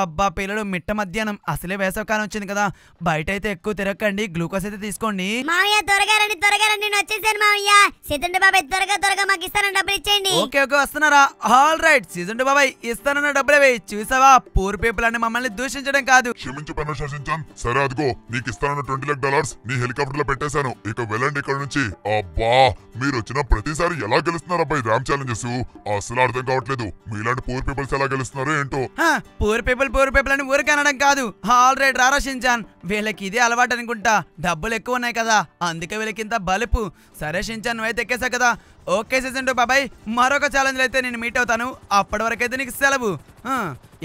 అబ్బా పిల్లలు మిట్ట మధ్యాహ్నం అసలే వేసవకాలం వచ్చింది కదా బయట అయితే ఎక్కువ తిరగకండి గ్లూకోజ్ అయితే తీసుకోండి మామయ్య త్వరగా రండి త్వరగా రండి నేను వచ్చేసాను మామయ్య సీతండి బాబాయ్ త్వరగా త్వరగా మాకు ఇస్తానని డబ్బులు ఇచ్చేయండి ఓకే ఓకే వస్తున్నారా ఆల్ రైట్ సీజండి బాబాయ్ ఇస్తానన్న డబ్బులే చూసావా పూర్ పీపుల్ అని మమ్మల్ని దూషించడం కాదు క్షమించు పన్ను శాసించాన్ సరే అదిగో నీకు ఇస్తానన్న ట్వంటీ లాక్ డాలర్స్ నీ హెలికాప్టర్ లో పెట్టేశాను ఇక వెళ్ళండి ఇక్కడ నుంచి అబ్బా మీరు వచ్చిన ప్రతిసారి ఎలా గెలుస్తున్నారు అబ్బాయి ర్యామ్ ఛాలెంజెస్ అసలు అర్థం కావట్లేదు మీలాంటి పూర్ పీపుల్స్ ఎలా గెలుస్తున్నారు ఏంటో పూర్ పీపుల్ పూర్ పీపుల్ అని ఊరికనడం కాదు ఆల్రెడీ రారా వీళ్ళకి ఇదే అలవాటు అనుకుంటా డబ్బులు ఎక్కువ ఉన్నాయి కదా అందుకే వీళ్ళకింత బలుపు సరే షించాన్ నువ్వైతే ఎక్కేసా కదా ఓకే సీజన్ టూ బాబాయ్ మరొక ఛాలెంజ్ అయితే నేను మీట్ అవుతాను అప్పటి వరకైతే నీకు సెలవు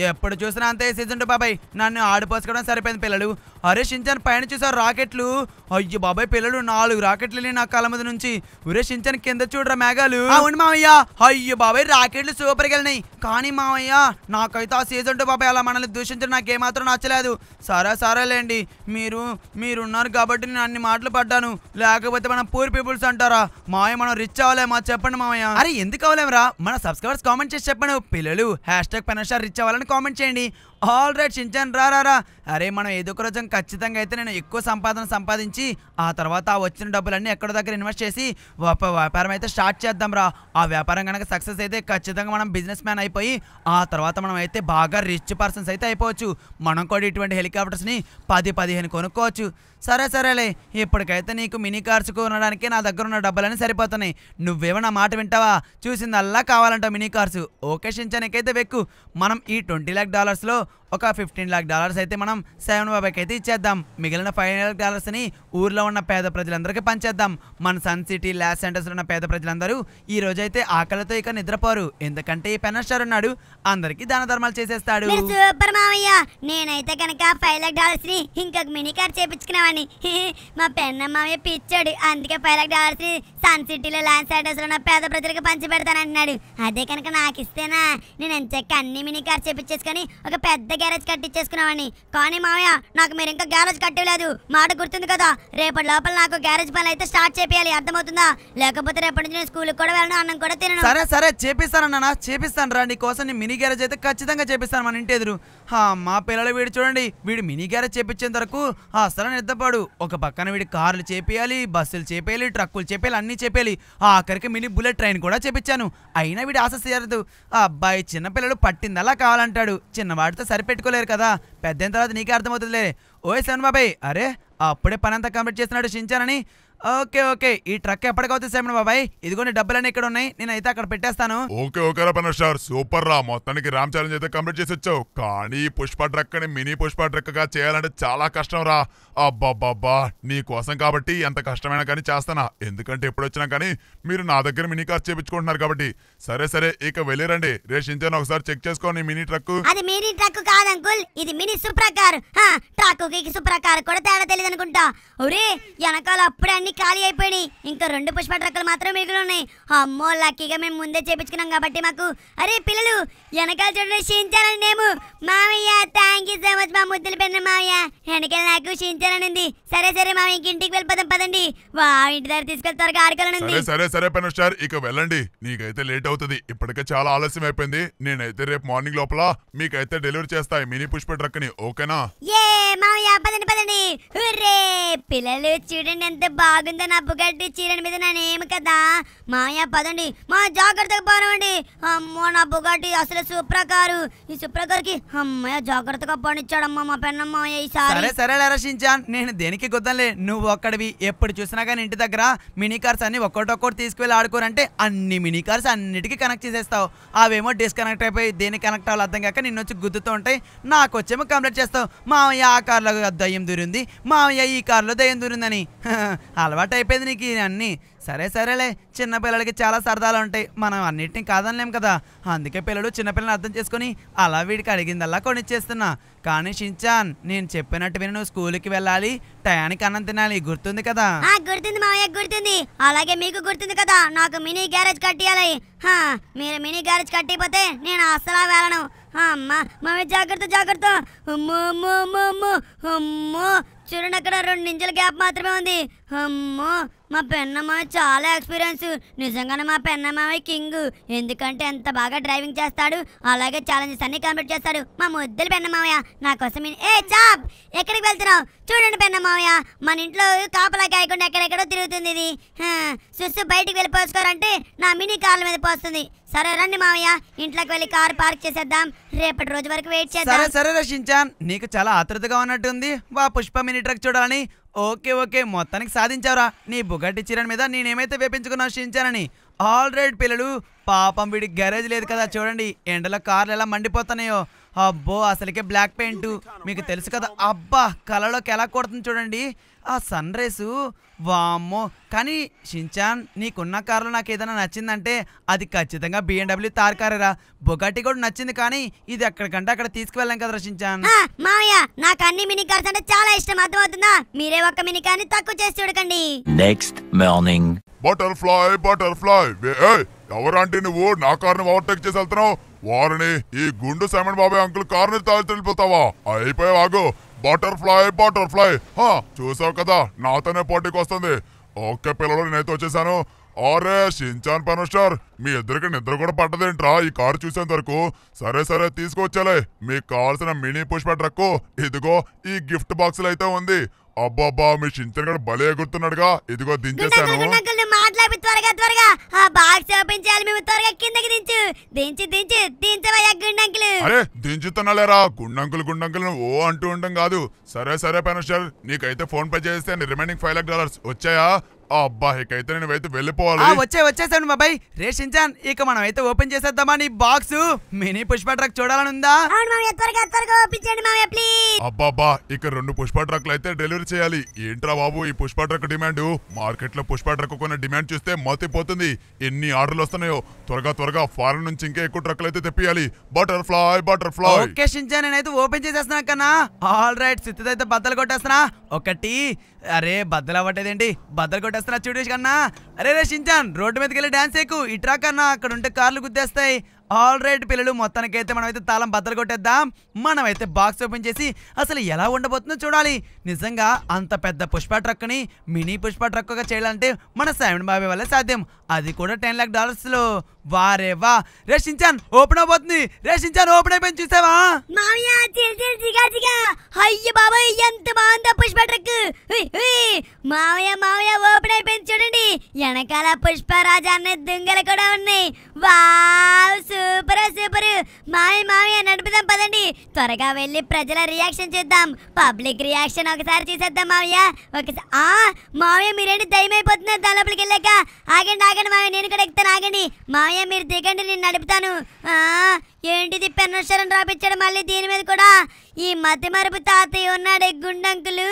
ఎప్పుడు చూసినా అంతే సీజన్ టూ బాబాయ్ నన్ను ఆడిపోసుకోవడం సరిపోయింది పిల్లలు అరే షించాన్ పైన చూసారు రాకెట్లు అయ్యో బాబాయ్ పిల్లలు నాలుగు రాకెట్లు నా కాళ్ళ మీద నుంచి ఉరే షించాన్ కింద చూడరా మేఘాలు అవును మావయ్య అయ్యో బాబాయ్ రాకెట్లు సూపర్ గెలినాయి కానీ మావయ్య నాకైతే ఆ సీజన్ టూ బాబాయ్ అలా మనల్ని దూషించడం నాకేమాత్రం నచ్చలేదు సరే సరేలేండి మీరు మీరున్నారు కాబట్టి నేను అన్ని మాటలు పడ్డాను లేకపోతే మనం పూర్ పీపుల్స్ అంటారా మాయ మనం రిచ్ అవ్వలేము అవలేమా చెప్పండి మామయ్య అరే ఎందుకు అవలేమరా మన సబ్స్క్రైబర్స్ కామెంట్ చేసి చెప్పండి పిల్లలు హ్యాష్ ట్యాగ్ పెనషార్ రిచ్ అవ్వాలని కామెంట్ చేయండి ఆల్ రైట్ షించాన్ రా అరే మనం ఏదో ఒక రోజు ఖచ్చితంగా అయితే నేను ఎక్కువ సంపాదన సంపాదించి ఆ తర్వాత ఆ వచ్చిన డబ్బులన్నీ ఎక్కడ దగ్గర ఇన్వెస్ట్ చేసి వ్యాపారం అయితే స్టార్ట్ చేద్దాం రా ఆ వ్యాపారం కనుక సక్సెస్ అయితే ఖచ్చితంగా మనం బిజినెస్ మ్యాన్ అయిపోయి ఆ తర్వాత మనం అయితే బాగా రిచ్ పర్సన్స్ అయితే అయిపోవచ్చు మనం కూడా ఇటువంటి హెలికాప్టర్స్ని పది పదిహేను కొనుక్కోవచ్చు సరే సరేలే ఇప్పటికైతే నీకు మినీ కార్స్ కొనడానికి నా దగ్గర ఉన్న డబ్బులన్నీ సరిపోతున్నాయి నువ్వేమో మాట వింటావా చూసిందల్లా కావాలంటావు మినీ కార్స్ ఓకే షించానికైతే వెక్కు మనం ఈ ట్వంటీ ల్యాక్ డాలర్స్లో ఒక ఫిఫ్టీన్ లాక్ డాలర్స్ అయితే మనం సెవెన్ బాబాయ్కి అయితే ఇచ్చేద్దాం మిగిలిన ఫైవ్ లాక్ ని ఊర్లో ఉన్న పేద ప్రజలందరికీ పంచేద్దాం మన సన్ సిటీ ల్యాస్ సెంటర్స్లో ఉన్న పేద ప్రజలందరూ ఈ రోజు అయితే ఆకలితో ఇక నిద్రపోరు ఎందుకంటే ఈ స్టార్ ఉన్నాడు అందరికీ దాన ధర్మాలు చేసేస్తాడు సూపర్ మామయ్య నేనైతే కనుక ఫైవ్ లాక్ డాలర్స్ ని ఇంకొక మినీ కార్ చేపించుకున్నామని మా పెన్న మామయ్య పిచ్చాడు అందుకే ఫైవ్ లాక్ డాలర్స్ ని సన్ సిటీలో ల్యాండ్ సెంటర్స్ లో ఉన్న పేద ప్రజలకు పంచి పెడతానంటున్నాడు అదే కనుక నాకు ఇస్తేనా నేను ఎంత అన్ని మినీ కార్ చేపించేసుకొని ఒక పెద్ద పెద్ద గ్యారేజ్ కట్టించేసుకున్నామని కానీ మావయ్య నాకు మీరు ఇంకా గ్యారేజ్ కట్టలేదు మాట గుర్తుంది కదా రేపటి లోపల నాకు గ్యారేజ్ పనులు అయితే స్టార్ట్ చేపియాలి అర్థమవుతుందా లేకపోతే రేపటి నుంచి నేను స్కూల్కి కూడా వెళ్ళను అన్నం కూడా తినను సరే సరే చేపిస్తానన్నా చేపిస్తాను రా కోసం నీ మినీ గ్యారేజ్ అయితే ఖచ్చితంగా చేపిస్తాను మన ఇంటి ఎదురు అమ్మా పిల్లలు వీడు చూడండి వీడు మినీ గ్యారేజ్ చేపించేంత వరకు అసలు నిద్రపాడు ఒక పక్కన వీడి కార్లు చేపేయాలి బస్సులు చేపేయాలి ట్రక్కులు చేపేయాలి అన్నీ చేపేయాలి ఆఖరికి మినీ బుల్లెట్ ట్రైన్ కూడా చేపించాను అయినా వీడు ఆశ చేరదు అబ్బాయి చిన్నపిల్లలు పట్టిందలా కావాలంటాడు చిన్నవాడితో సరిపెట్టుకోలేరు కదా పెద్దయిన తర్వాత నీకే అర్థమవుతుందిలే ఓయ్ సన్ అరే అప్పుడే పనంతా కంప్లీట్ చేసినాడు షించానని ఓకే ఓకే ఈ ట్రక్ ఎప్పటికవుతుంది సేమన్ బాబాయ్ ఇదిగోని అన్ని ఇక్కడ ఉన్నాయి నేనైతే అక్కడ పెట్టేస్తాను ఓకే ఓకే రా సార్ సూపర్ రా మొత్తానికి రామ్ ఛాలెంజ్ అయితే కంప్లీట్ చేసి వచ్చావు కానీ పుష్ప ట్రక్ ని మినీ పుష్ప ట్రక్ గా చేయాలంటే చాలా కష్టం రా అబ్బాబ్బాబ్బా నీ కోసం కాబట్టి ఎంత కష్టమైనా కానీ చేస్తానా ఎందుకంటే ఎప్పుడు వచ్చినా కానీ మీరు నా దగ్గర మినీ కార్ చేపించుకుంటున్నారు కాబట్టి సరే సరే ఇక వెళ్ళిరండి రేషన్ షించాను ఒకసారి చెక్ చేసుకోండి మినీ ట్రక్ అది మినీ ట్రక్ కాదు అంకుల్ ఇది మినీ సుప్రకార్ ట్రక్ కి సుప్రకార్ కూడా తేడా తెలియదు అనుకుంటా ఒరే వెనకాల అప్పుడే అన్ని ఖాళీ అయిపోయినాయి ఇంకా రెండు పుష్ప ట్రక్కులు మాత్రం మిగిలి ఉన్నాయి అమ్మో లక్కీగా మేము ముందే చేపించుకున్నాం కాబట్టి మాకు అరే పిల్లలు వెనకాల చూడండి క్షీణించాలని మేము మామయ్య థ్యాంక్ యూ సో మచ్ మా ముద్దులు పెన్న మామయ్య వెనకాల నాకు క్షీణించాలనింది సరే సరే మామయ్య ఇంక ఇంటికి వెళ్ళిపోదాం పదండి వా ఇంటి దగ్గర తీసుకెళ్తారు ఆడుకోవాలనుంది సరే సరే సరే పెన్ స్టార్ ఇక వెళ్ళండి నీకైతే లేట్ అవుతుంది ఇప్పటికే చాలా ఆలస్యం అయిపోయింది నేనైతే రేపు మార్నింగ్ లోపల మీకైతే డెలివరీ చేస్తాయి మినీ పుష్ప ట్రక్ ని ఓకేనా ఏ మామయ్య పదండి పదండి పిల్లలు చూడండి ఎంత బాగా బాగుంది నా బుగట్టి చీరని మీద నేను ఏమి కదా మాయా పదండి మా జాగ్రత్తగా పోనివ్వండి అమ్మో నా బుగట్టి అసలు సుప్రకారు ఈ సుప్రకారుకి అమ్మాయ జాగ్రత్తగా పనిచ్చాడమ్మా మా పెన్నమ్మ ఈసారి సరే రషించాన్ నేను దేనికి గుద్దంలే నువ్వు ఒక్కడివి ఎప్పుడు చూసినా కానీ ఇంటి దగ్గర మినీ కార్స్ అన్ని ఒక్కటొక్కటి తీసుకువెళ్ళి ఆడుకోరంటే అన్ని మినీ కార్స్ అన్నిటికీ కనెక్ట్ చేసేస్తావు అవేమో డిస్కనెక్ట్ అయిపోయి దేనికి కనెక్ట్ అవ్వాలి అర్థం కాక నిన్ను వచ్చి గుద్దుతూ ఉంటాయి నాకు వచ్చేమో కంప్లీట్ చేస్తావు మావయ్య ఆ కార్లో దయ్యం దూరింది మావయ్య ఈ కార్లో దయ్యం దూరిందని అలవాటు అయిపోయింది నీకు అన్నీ సరే సరేలే చిన్నపిల్లలకి చాలా సరదాలు ఉంటాయి మనం అన్నింటినీ కాదనలేం కదా అందుకే పిల్లడు చిన్నపిల్లని అర్థం చేసుకుని అలా వీడికి అడిగిందల్లా కొనిచ్చేస్తున్నా కానీ షించాన్ నేను చెప్పినట్టు విని నువ్వు స్కూల్కి వెళ్ళాలి టయానికి అన్నం తినాలి గుర్తుంది కదా గుర్తుంది మామయ్య గుర్తుంది అలాగే మీకు గుర్తుంది కదా నాకు మినీ గ్యారేజ్ కట్టియాలి మీరు మినీ గ్యారేజ్ కట్టిపోతే నేను అసలు వెళ్ళను జాగ్రత్త జాగ్రత్త చూడండి అక్కడ రెండు నింజల గ్యాప్ మాత్రమే ఉంది అమ్మో మా పెన్నమ్మ చాలా ఎక్స్పీరియన్స్ నిజంగానే మా పెన్నమ్మ కింగ్ ఎందుకంటే ఎంత బాగా డ్రైవింగ్ చేస్తాడు అలాగే ఛాలెంజెస్ అన్ని కంప్లీట్ చేస్తాడు మా ముద్దలు పెన్నమావయ్య నా కోసం ఏ జాబ్ ఎక్కడికి వెళ్తున్నావు చూడండి పెన్నమావయ్య మన ఇంట్లో కాపలా కాయకుండా ఎక్కడెక్కడో తిరుగుతుంది ఇది సుస్సు బయటికి వెళ్ళి నా మినీ కార్ల మీద పోస్తుంది సరే రండి మావయ్య ఇంట్లోకి వెళ్ళి కార్ పార్క్ చేసేద్దాం రేపటి రోజు వరకు వెయిట్ చేద్దాం సరే సరే నీకు చాలా ఆతృతగా ఉన్నట్టుంది వా పుష్ప మినీ ట్రక్ చూడాలని ఓకే ఓకే మొత్తానికి సాధించావురా నీ బుగట్టి చిరణ్ మీద నేనేమైతే వేపించుకున్నా క్షించానని ఆల్ రైట్ పిల్లలు పాపం వీడికి గ్యారేజ్ లేదు కదా చూడండి ఎండలో కార్లు ఎలా మండిపోతున్నాయో అబ్బో అసలుకే బ్లాక్ పెయింట్ మీకు తెలుసు కదా అబ్బా కళలోకి ఎలా కొడుతుంది చూడండి ఆ సన్ రేసు వామ్మో కానీ షించాన్ నీకున్న కారులో నాకు ఏదైనా నచ్చిందంటే అది ఖచ్చితంగా బిఎండబ్ల్యూ తార్ కారేరా బొగాటి కూడా నచ్చింది కానీ ఇది ఎక్కడికంటే అక్కడ తీసుకువెళ్ళాం కదా షించాన్ మావయ్య నాకు అన్ని మినీ కార్స్ అంటే చాలా ఇష్టం అర్థమవుతుందా మీరే ఒక్క మినీ కార్ని తక్కువ చేసి చూడకండి నెక్స్ట్ మార్నింగ్ బటర్ఫ్లై బటర్ఫ్లై ఎవరంటే నువ్వు నా కార్ని ఓవర్టేక్ చేసి వెళ్తున్నావు వారిని ఈ గుండు శమణ్ బాబాయ్ అంకుల్ కార్ తాగి తాల్చెళ్ళిపోతావా అయిపోయి వాగు బటర్ఫ్లై బటర్ఫ్లై చూసావు కదా నాతోనే పోటీకి వస్తుంది ఓకే పిల్లలు నేనైతే వచ్చేసాను అరే షించాన్ పనుస్టార్ మీ ఇద్దరికి నిద్ర కూడా పట్టదేంట్రా ఈ కారు చూసేంత వరకు సరే సరే తీసుకొచ్చేలే మీకు కావాల్సిన మినీ పుష్ప ట్రక్ ఇదిగో ఈ గిఫ్ట్ బాక్సులు అయితే ఉంది అబ్బాబా మీ చింతన్ కూడా భలే ఎగురుతున్నాడుగా ఇదిగో దించేశాను మాట్లాడి త్వరగా త్వరగా ఆ బాక్స్ ఓపెన్ చేయాలి మేము త్వరగా కిందకి దించు దించి దించి దించవయ్యా గుండంకులు అరే దించుతున్నాలేరా గుండంకులు గుండంకులు ఓ అంటూ ఉండడం కాదు సరే సరే పెనషర్ నీకైతే ఫోన్ పే చేస్తే రిమైనింగ్ ఫైవ్ లాక్ డాలర్స్ వచ్చాయా అబ్బా ఇకైతే అయితే వెళ్ళిపోవాలి వచ్చే వచ్చేసాను బాబాయ్ రే షించాన్ ఇక మనం అయితే ఓపెన్ చేసేద్దామా నీ బాక్స్ మినీ పుష్ప ట్రక్ చూడాలని ఉందా అబ్బాబా ఇక రెండు పుష్ప ట్రక్లు అయితే డెలివరీ చేయాలి ఏంట్రా బాబు ఈ పుష్ప ట్రక్ డిమాండ్ మార్కెట్ లో పుష్ప ట్రక్ కొన్న డిమాండ్ చూస్తే మతిపోతుంది ఎన్ని ఆర్డర్లు వస్తున్నాయో త్వరగా త్వరగా ఫారెన్ నుంచి ఇంకా ఎక్కువ ట్రక్లు అయితే తెప్పియాలి బటర్ఫ్లై బటర్ఫ్లై ఓకే షించాన్ నేనైతే ఓపెన్ చేసేస్తున్నా కన్నా ఆల్ రైట్ సిద్ధి అయితే బద్దలు కొట్టేస్తున్నా ఒకటి అరే బద్దలు అవ్వట్లేదేంటి బద్దలు కొట్టేస్తున్నా చూడేసి కన్నా అరే రే షించాన్ రోడ్డు మీదకి వెళ్ళి డాన్స్ ఎక్కువ ఇట్రా అక్కడ ఉంటే కార్లు గుద్దేస్తాయి ఆల్ రైట్ పిల్లలు మొత్తానికైతే మనమైతే తాళం బద్దలు కొట్టేద్దాం మనమైతే బాక్స్ ఓపెన్ చేసి అసలు ఎలా ఉండబోతుందో చూడాలి నిజంగా అంత పెద్ద పుష్ప ట్రక్ని మినీ పుష్ప ట్రక్గా చేయాలంటే మన సెవెన్ బాబీ వల్ల సాధ్యం అది కూడా టెన్ ల్యాక్ డాలర్స్లో వారే వా రేషించాన్ ఓపెన్ అయిపోతుంది రేషించాన్ ఓపెన్ అయిపోయింది చూసావా హయ్య బాబాయ్ ఎంత బాగుందా పుష్ప ట్రక్ మావయ్య మావయ్య ఓపెన్ అయిపోయింది చూడండి వెనకాల రాజా అనే దుంగలు కూడా ఉన్నాయి వావ్ సూపర్ సూపర్ మావి అని నడుపుదాం పదండి త్వరగా వెళ్ళి ప్రజల రియాక్షన్ చేద్దాం పబ్లిక్ రియాక్షన్ ఒకసారి చేసేద్దాం మావయ్య ఒకసారి మావయ్య మీరేంటి దయమైపోతున్నారు దాని లోపలికి వెళ్ళాక ఆగండి ఆగండి మావి నేను కూడా ఎక్కుతాను ఆగండి మావయ్య మీరు దిగండి నేను నడుపుతాను ఏంటిది పెన్నక్షరం రాపించాడు మళ్ళీ దీని మీద కూడా ఈ మతి మరుపు తాతయ్య ఉన్నాడే గుండంకులు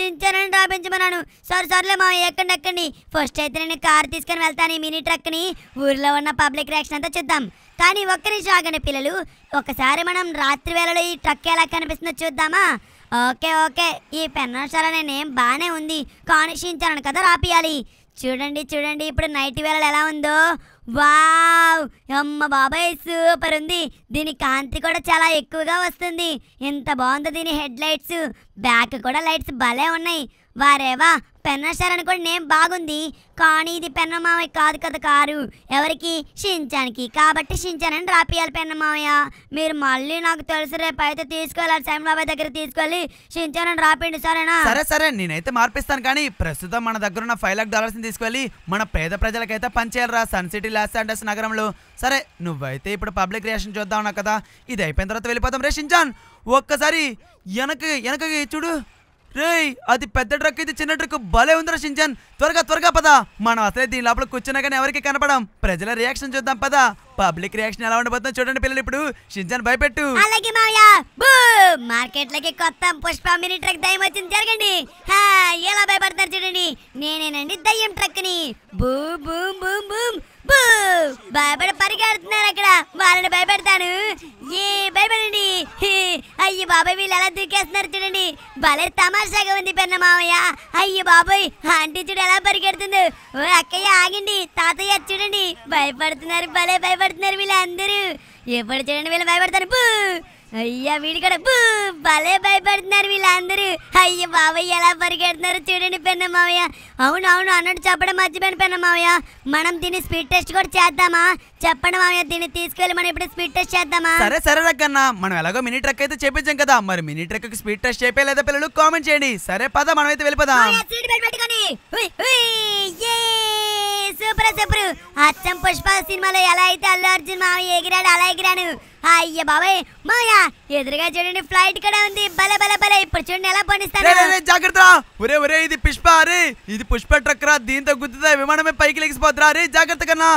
చించానని రాపించమన్నాను సార్ సర్లే మా ఎక్కండి ఎక్కండి ఫస్ట్ అయితే నేను కార్ తీసుకుని వెళ్తాను ఈ మినీ ట్రక్ని ఊర్లో ఉన్న పబ్లిక్ రియాక్షన్ అంతా చూద్దాం కానీ ఒక్క నిమిషం ఆగండి పిల్లలు ఒకసారి మనం రాత్రి వేళలో ఈ ట్రక్ ఎలా కనిపిస్తుందో చూద్దామా ఓకే ఓకే ఈ పెన్నశాల నేనేం బాగానే ఉంది కానిషించాను కదా రాపియాలి చూడండి చూడండి ఇప్పుడు నైట్ వేళ ఎలా ఉందో వావ్ అమ్మ బాబాయ్ సూపర్ ఉంది దీని కాంతి కూడా చాలా ఎక్కువగా వస్తుంది ఎంత బాగుందో దీని హెడ్ లైట్స్ బ్యాక్ కూడా లైట్స్ భలే ఉన్నాయి వారేవా పెన్న శరణ్ కూడా నేమ్ బాగుంది కానీ ఇది పెన్నమావయ్య కాదు కదా కారు ఎవరికి షించానికి కాబట్టి షించానని రాపియాలి పెన్నమామయ్య మీరు మళ్ళీ నాకు తెలుసు రేపు అయితే తీసుకెళ్ళాలి శైమలాబాయ్ దగ్గర తీసుకెళ్ళి షించానని రాపిండి సరేనా సరే సరే నేనైతే మార్పిస్తాను కానీ ప్రస్తుతం మన దగ్గర ఉన్న ఫైవ్ లాక్ డాలర్స్ తీసుకెళ్ళి మన పేద ప్రజలకైతే రా సన్ సిటీ లాస్ శాండర్స్ నగరంలో సరే నువ్వైతే ఇప్పుడు పబ్లిక్ రియాక్షన్ చూద్దాం కదా ఇది అయిపోయిన తర్వాత వెళ్ళిపోతాం రే షించాన్ ఒక్కసారి వెనక వెనక చూడు రే అది పెద్ద ట్రక్ ఇది చిన్న ట్రక్ భలే ఉందిరా షింజన్ త్వరగా త్వరగా పదా మనం అసలే దీని లోపల కూర్చున్నా కానీ ఎవరికి కనపడం ప్రజల రియాక్షన్ చూద్దాం పదా పబ్లిక్ రియాక్షన్ ఎలా ఉండబోతుందో చూడండి పిల్లలు ఇప్పుడు షింజన్ భయపెట్టు అలాగే మార్కెట్ లకి కొత్త పుష్ప మినీ ట్రక్ దయ్యం వచ్చింది జరగండి ఎలా భయపడతారు చూడండి నేనేనండి దయ్యం ట్రక్ ని బూ బూ బూ బూమ్ భయపడి పరిగెడుతున్నారు అక్కడ వాళ్ళని భయపెడతాను ఏ భయపడండి అయ్యో బాబాయ్ వీళ్ళు ఎలా దూకేస్తున్నారు చూడండి భలే తమాషాగా ఉంది పెన్న మామయ్య అయ్యో బాబాయ్ ఆంటీ చూడు ఎలా పరిగెడుతుంది ఓ అక్కయ్య ఆగండి తాతయ్య చూడండి భయపడుతున్నారు భలే భయపడుతున్నారు వీళ్ళందరూ ఎప్పుడు చూడండి వీళ్ళు భయపడతారు బూ అయ్యా బూ భలే భయపడుతున్నారు వీళ్ళందరూ అయ్య బాబయ్య ఎలా పరిగెడుతున్నారు చూడండి పెన్న మావయ్య అవును అవును అన్నట్టు చెప్పడం మర్చిపోయిన పెన్న మావయ్య మనం దీన్ని స్పీడ్ టెస్ట్ కూడా చేద్దామా చెప్పండి మావయ్య దీన్ని తీసుకెళ్ళి మనం ఇప్పుడు స్పీడ్ టెస్ట్ చేద్దామా సరే సరే రక్కన్న మనం ఎలాగో మినీ ట్రక్ అయితే చేపించాం కదా మరి మినీ ట్రక్ స్పీడ్ టెస్ట్ చేయలేదా పిల్లలు కామెంట్ చేయండి సరే పద మనం అయితే వెళ్ళిపోదాం సూపర్ అచ్చం పుష్ప సినిమాలో ఎలా అయితే అల్లు అర్జున్ మామయ్య ఎగిరాడు అలా ఎగిరాను అయ్య బాబాయ్ మాయా ఎదురుగా చూడండి ఫ్లైట్ కూడా ఉంది బల బల బల ఇప్పుడు చూడండి ఎలా పండిస్తాను జాగ్రత్త ఒరే ఒరే ఇది పుష్ప అరే ఇది పుష్ప ట్రక్ రా దీంతో గుద్దుతా విమానమే పైకి లెగిసిపోతురా అరే జాగ్రత్త కన్నా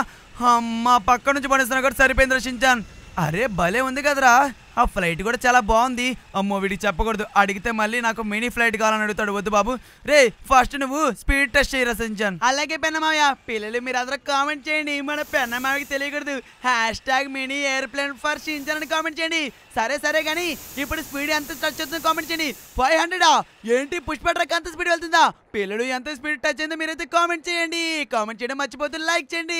అమ్మ పక్క నుంచి పండిస్తున్నా కూడా సరిపోయింది రక్షించాను అరే భలే ఉంది కదరా ఆ ఫ్లైట్ కూడా చాలా బాగుంది అమ్మో వీడికి చెప్పకూడదు అడిగితే మళ్ళీ నాకు మినీ ఫ్లైట్ కావాలని అడుగుతాడు వద్దు బాబు రే ఫస్ట్ నువ్వు స్పీడ్ టెస్ట్ చేయరా సంజన్ అలాగే పెన్నమావ పిల్లలు మీరు మీరందరూ కామెంట్ చేయండి మన పెన్నమావికి తెలియకూడదు hash tag mini airplane for Shinchan అని కామెంట్ చేయండి సరే సరే కానీ ఇప్పుడు స్పీడ్ ఎంత టచ్ అవుతుందో కామెంట్ చేయండి ఫైవ్ హండ్రెడా ఏంటి పుష్పట్రక్ అంత స్పీడ్ వెళ్తుందా పిల్లలు ఎంత స్పీడ్ టచ్ అయిందో మీరైతే కామెంట్ చేయండి కామెంట్ చేయడం మర్చిపోతుంది లైక్ చేయండి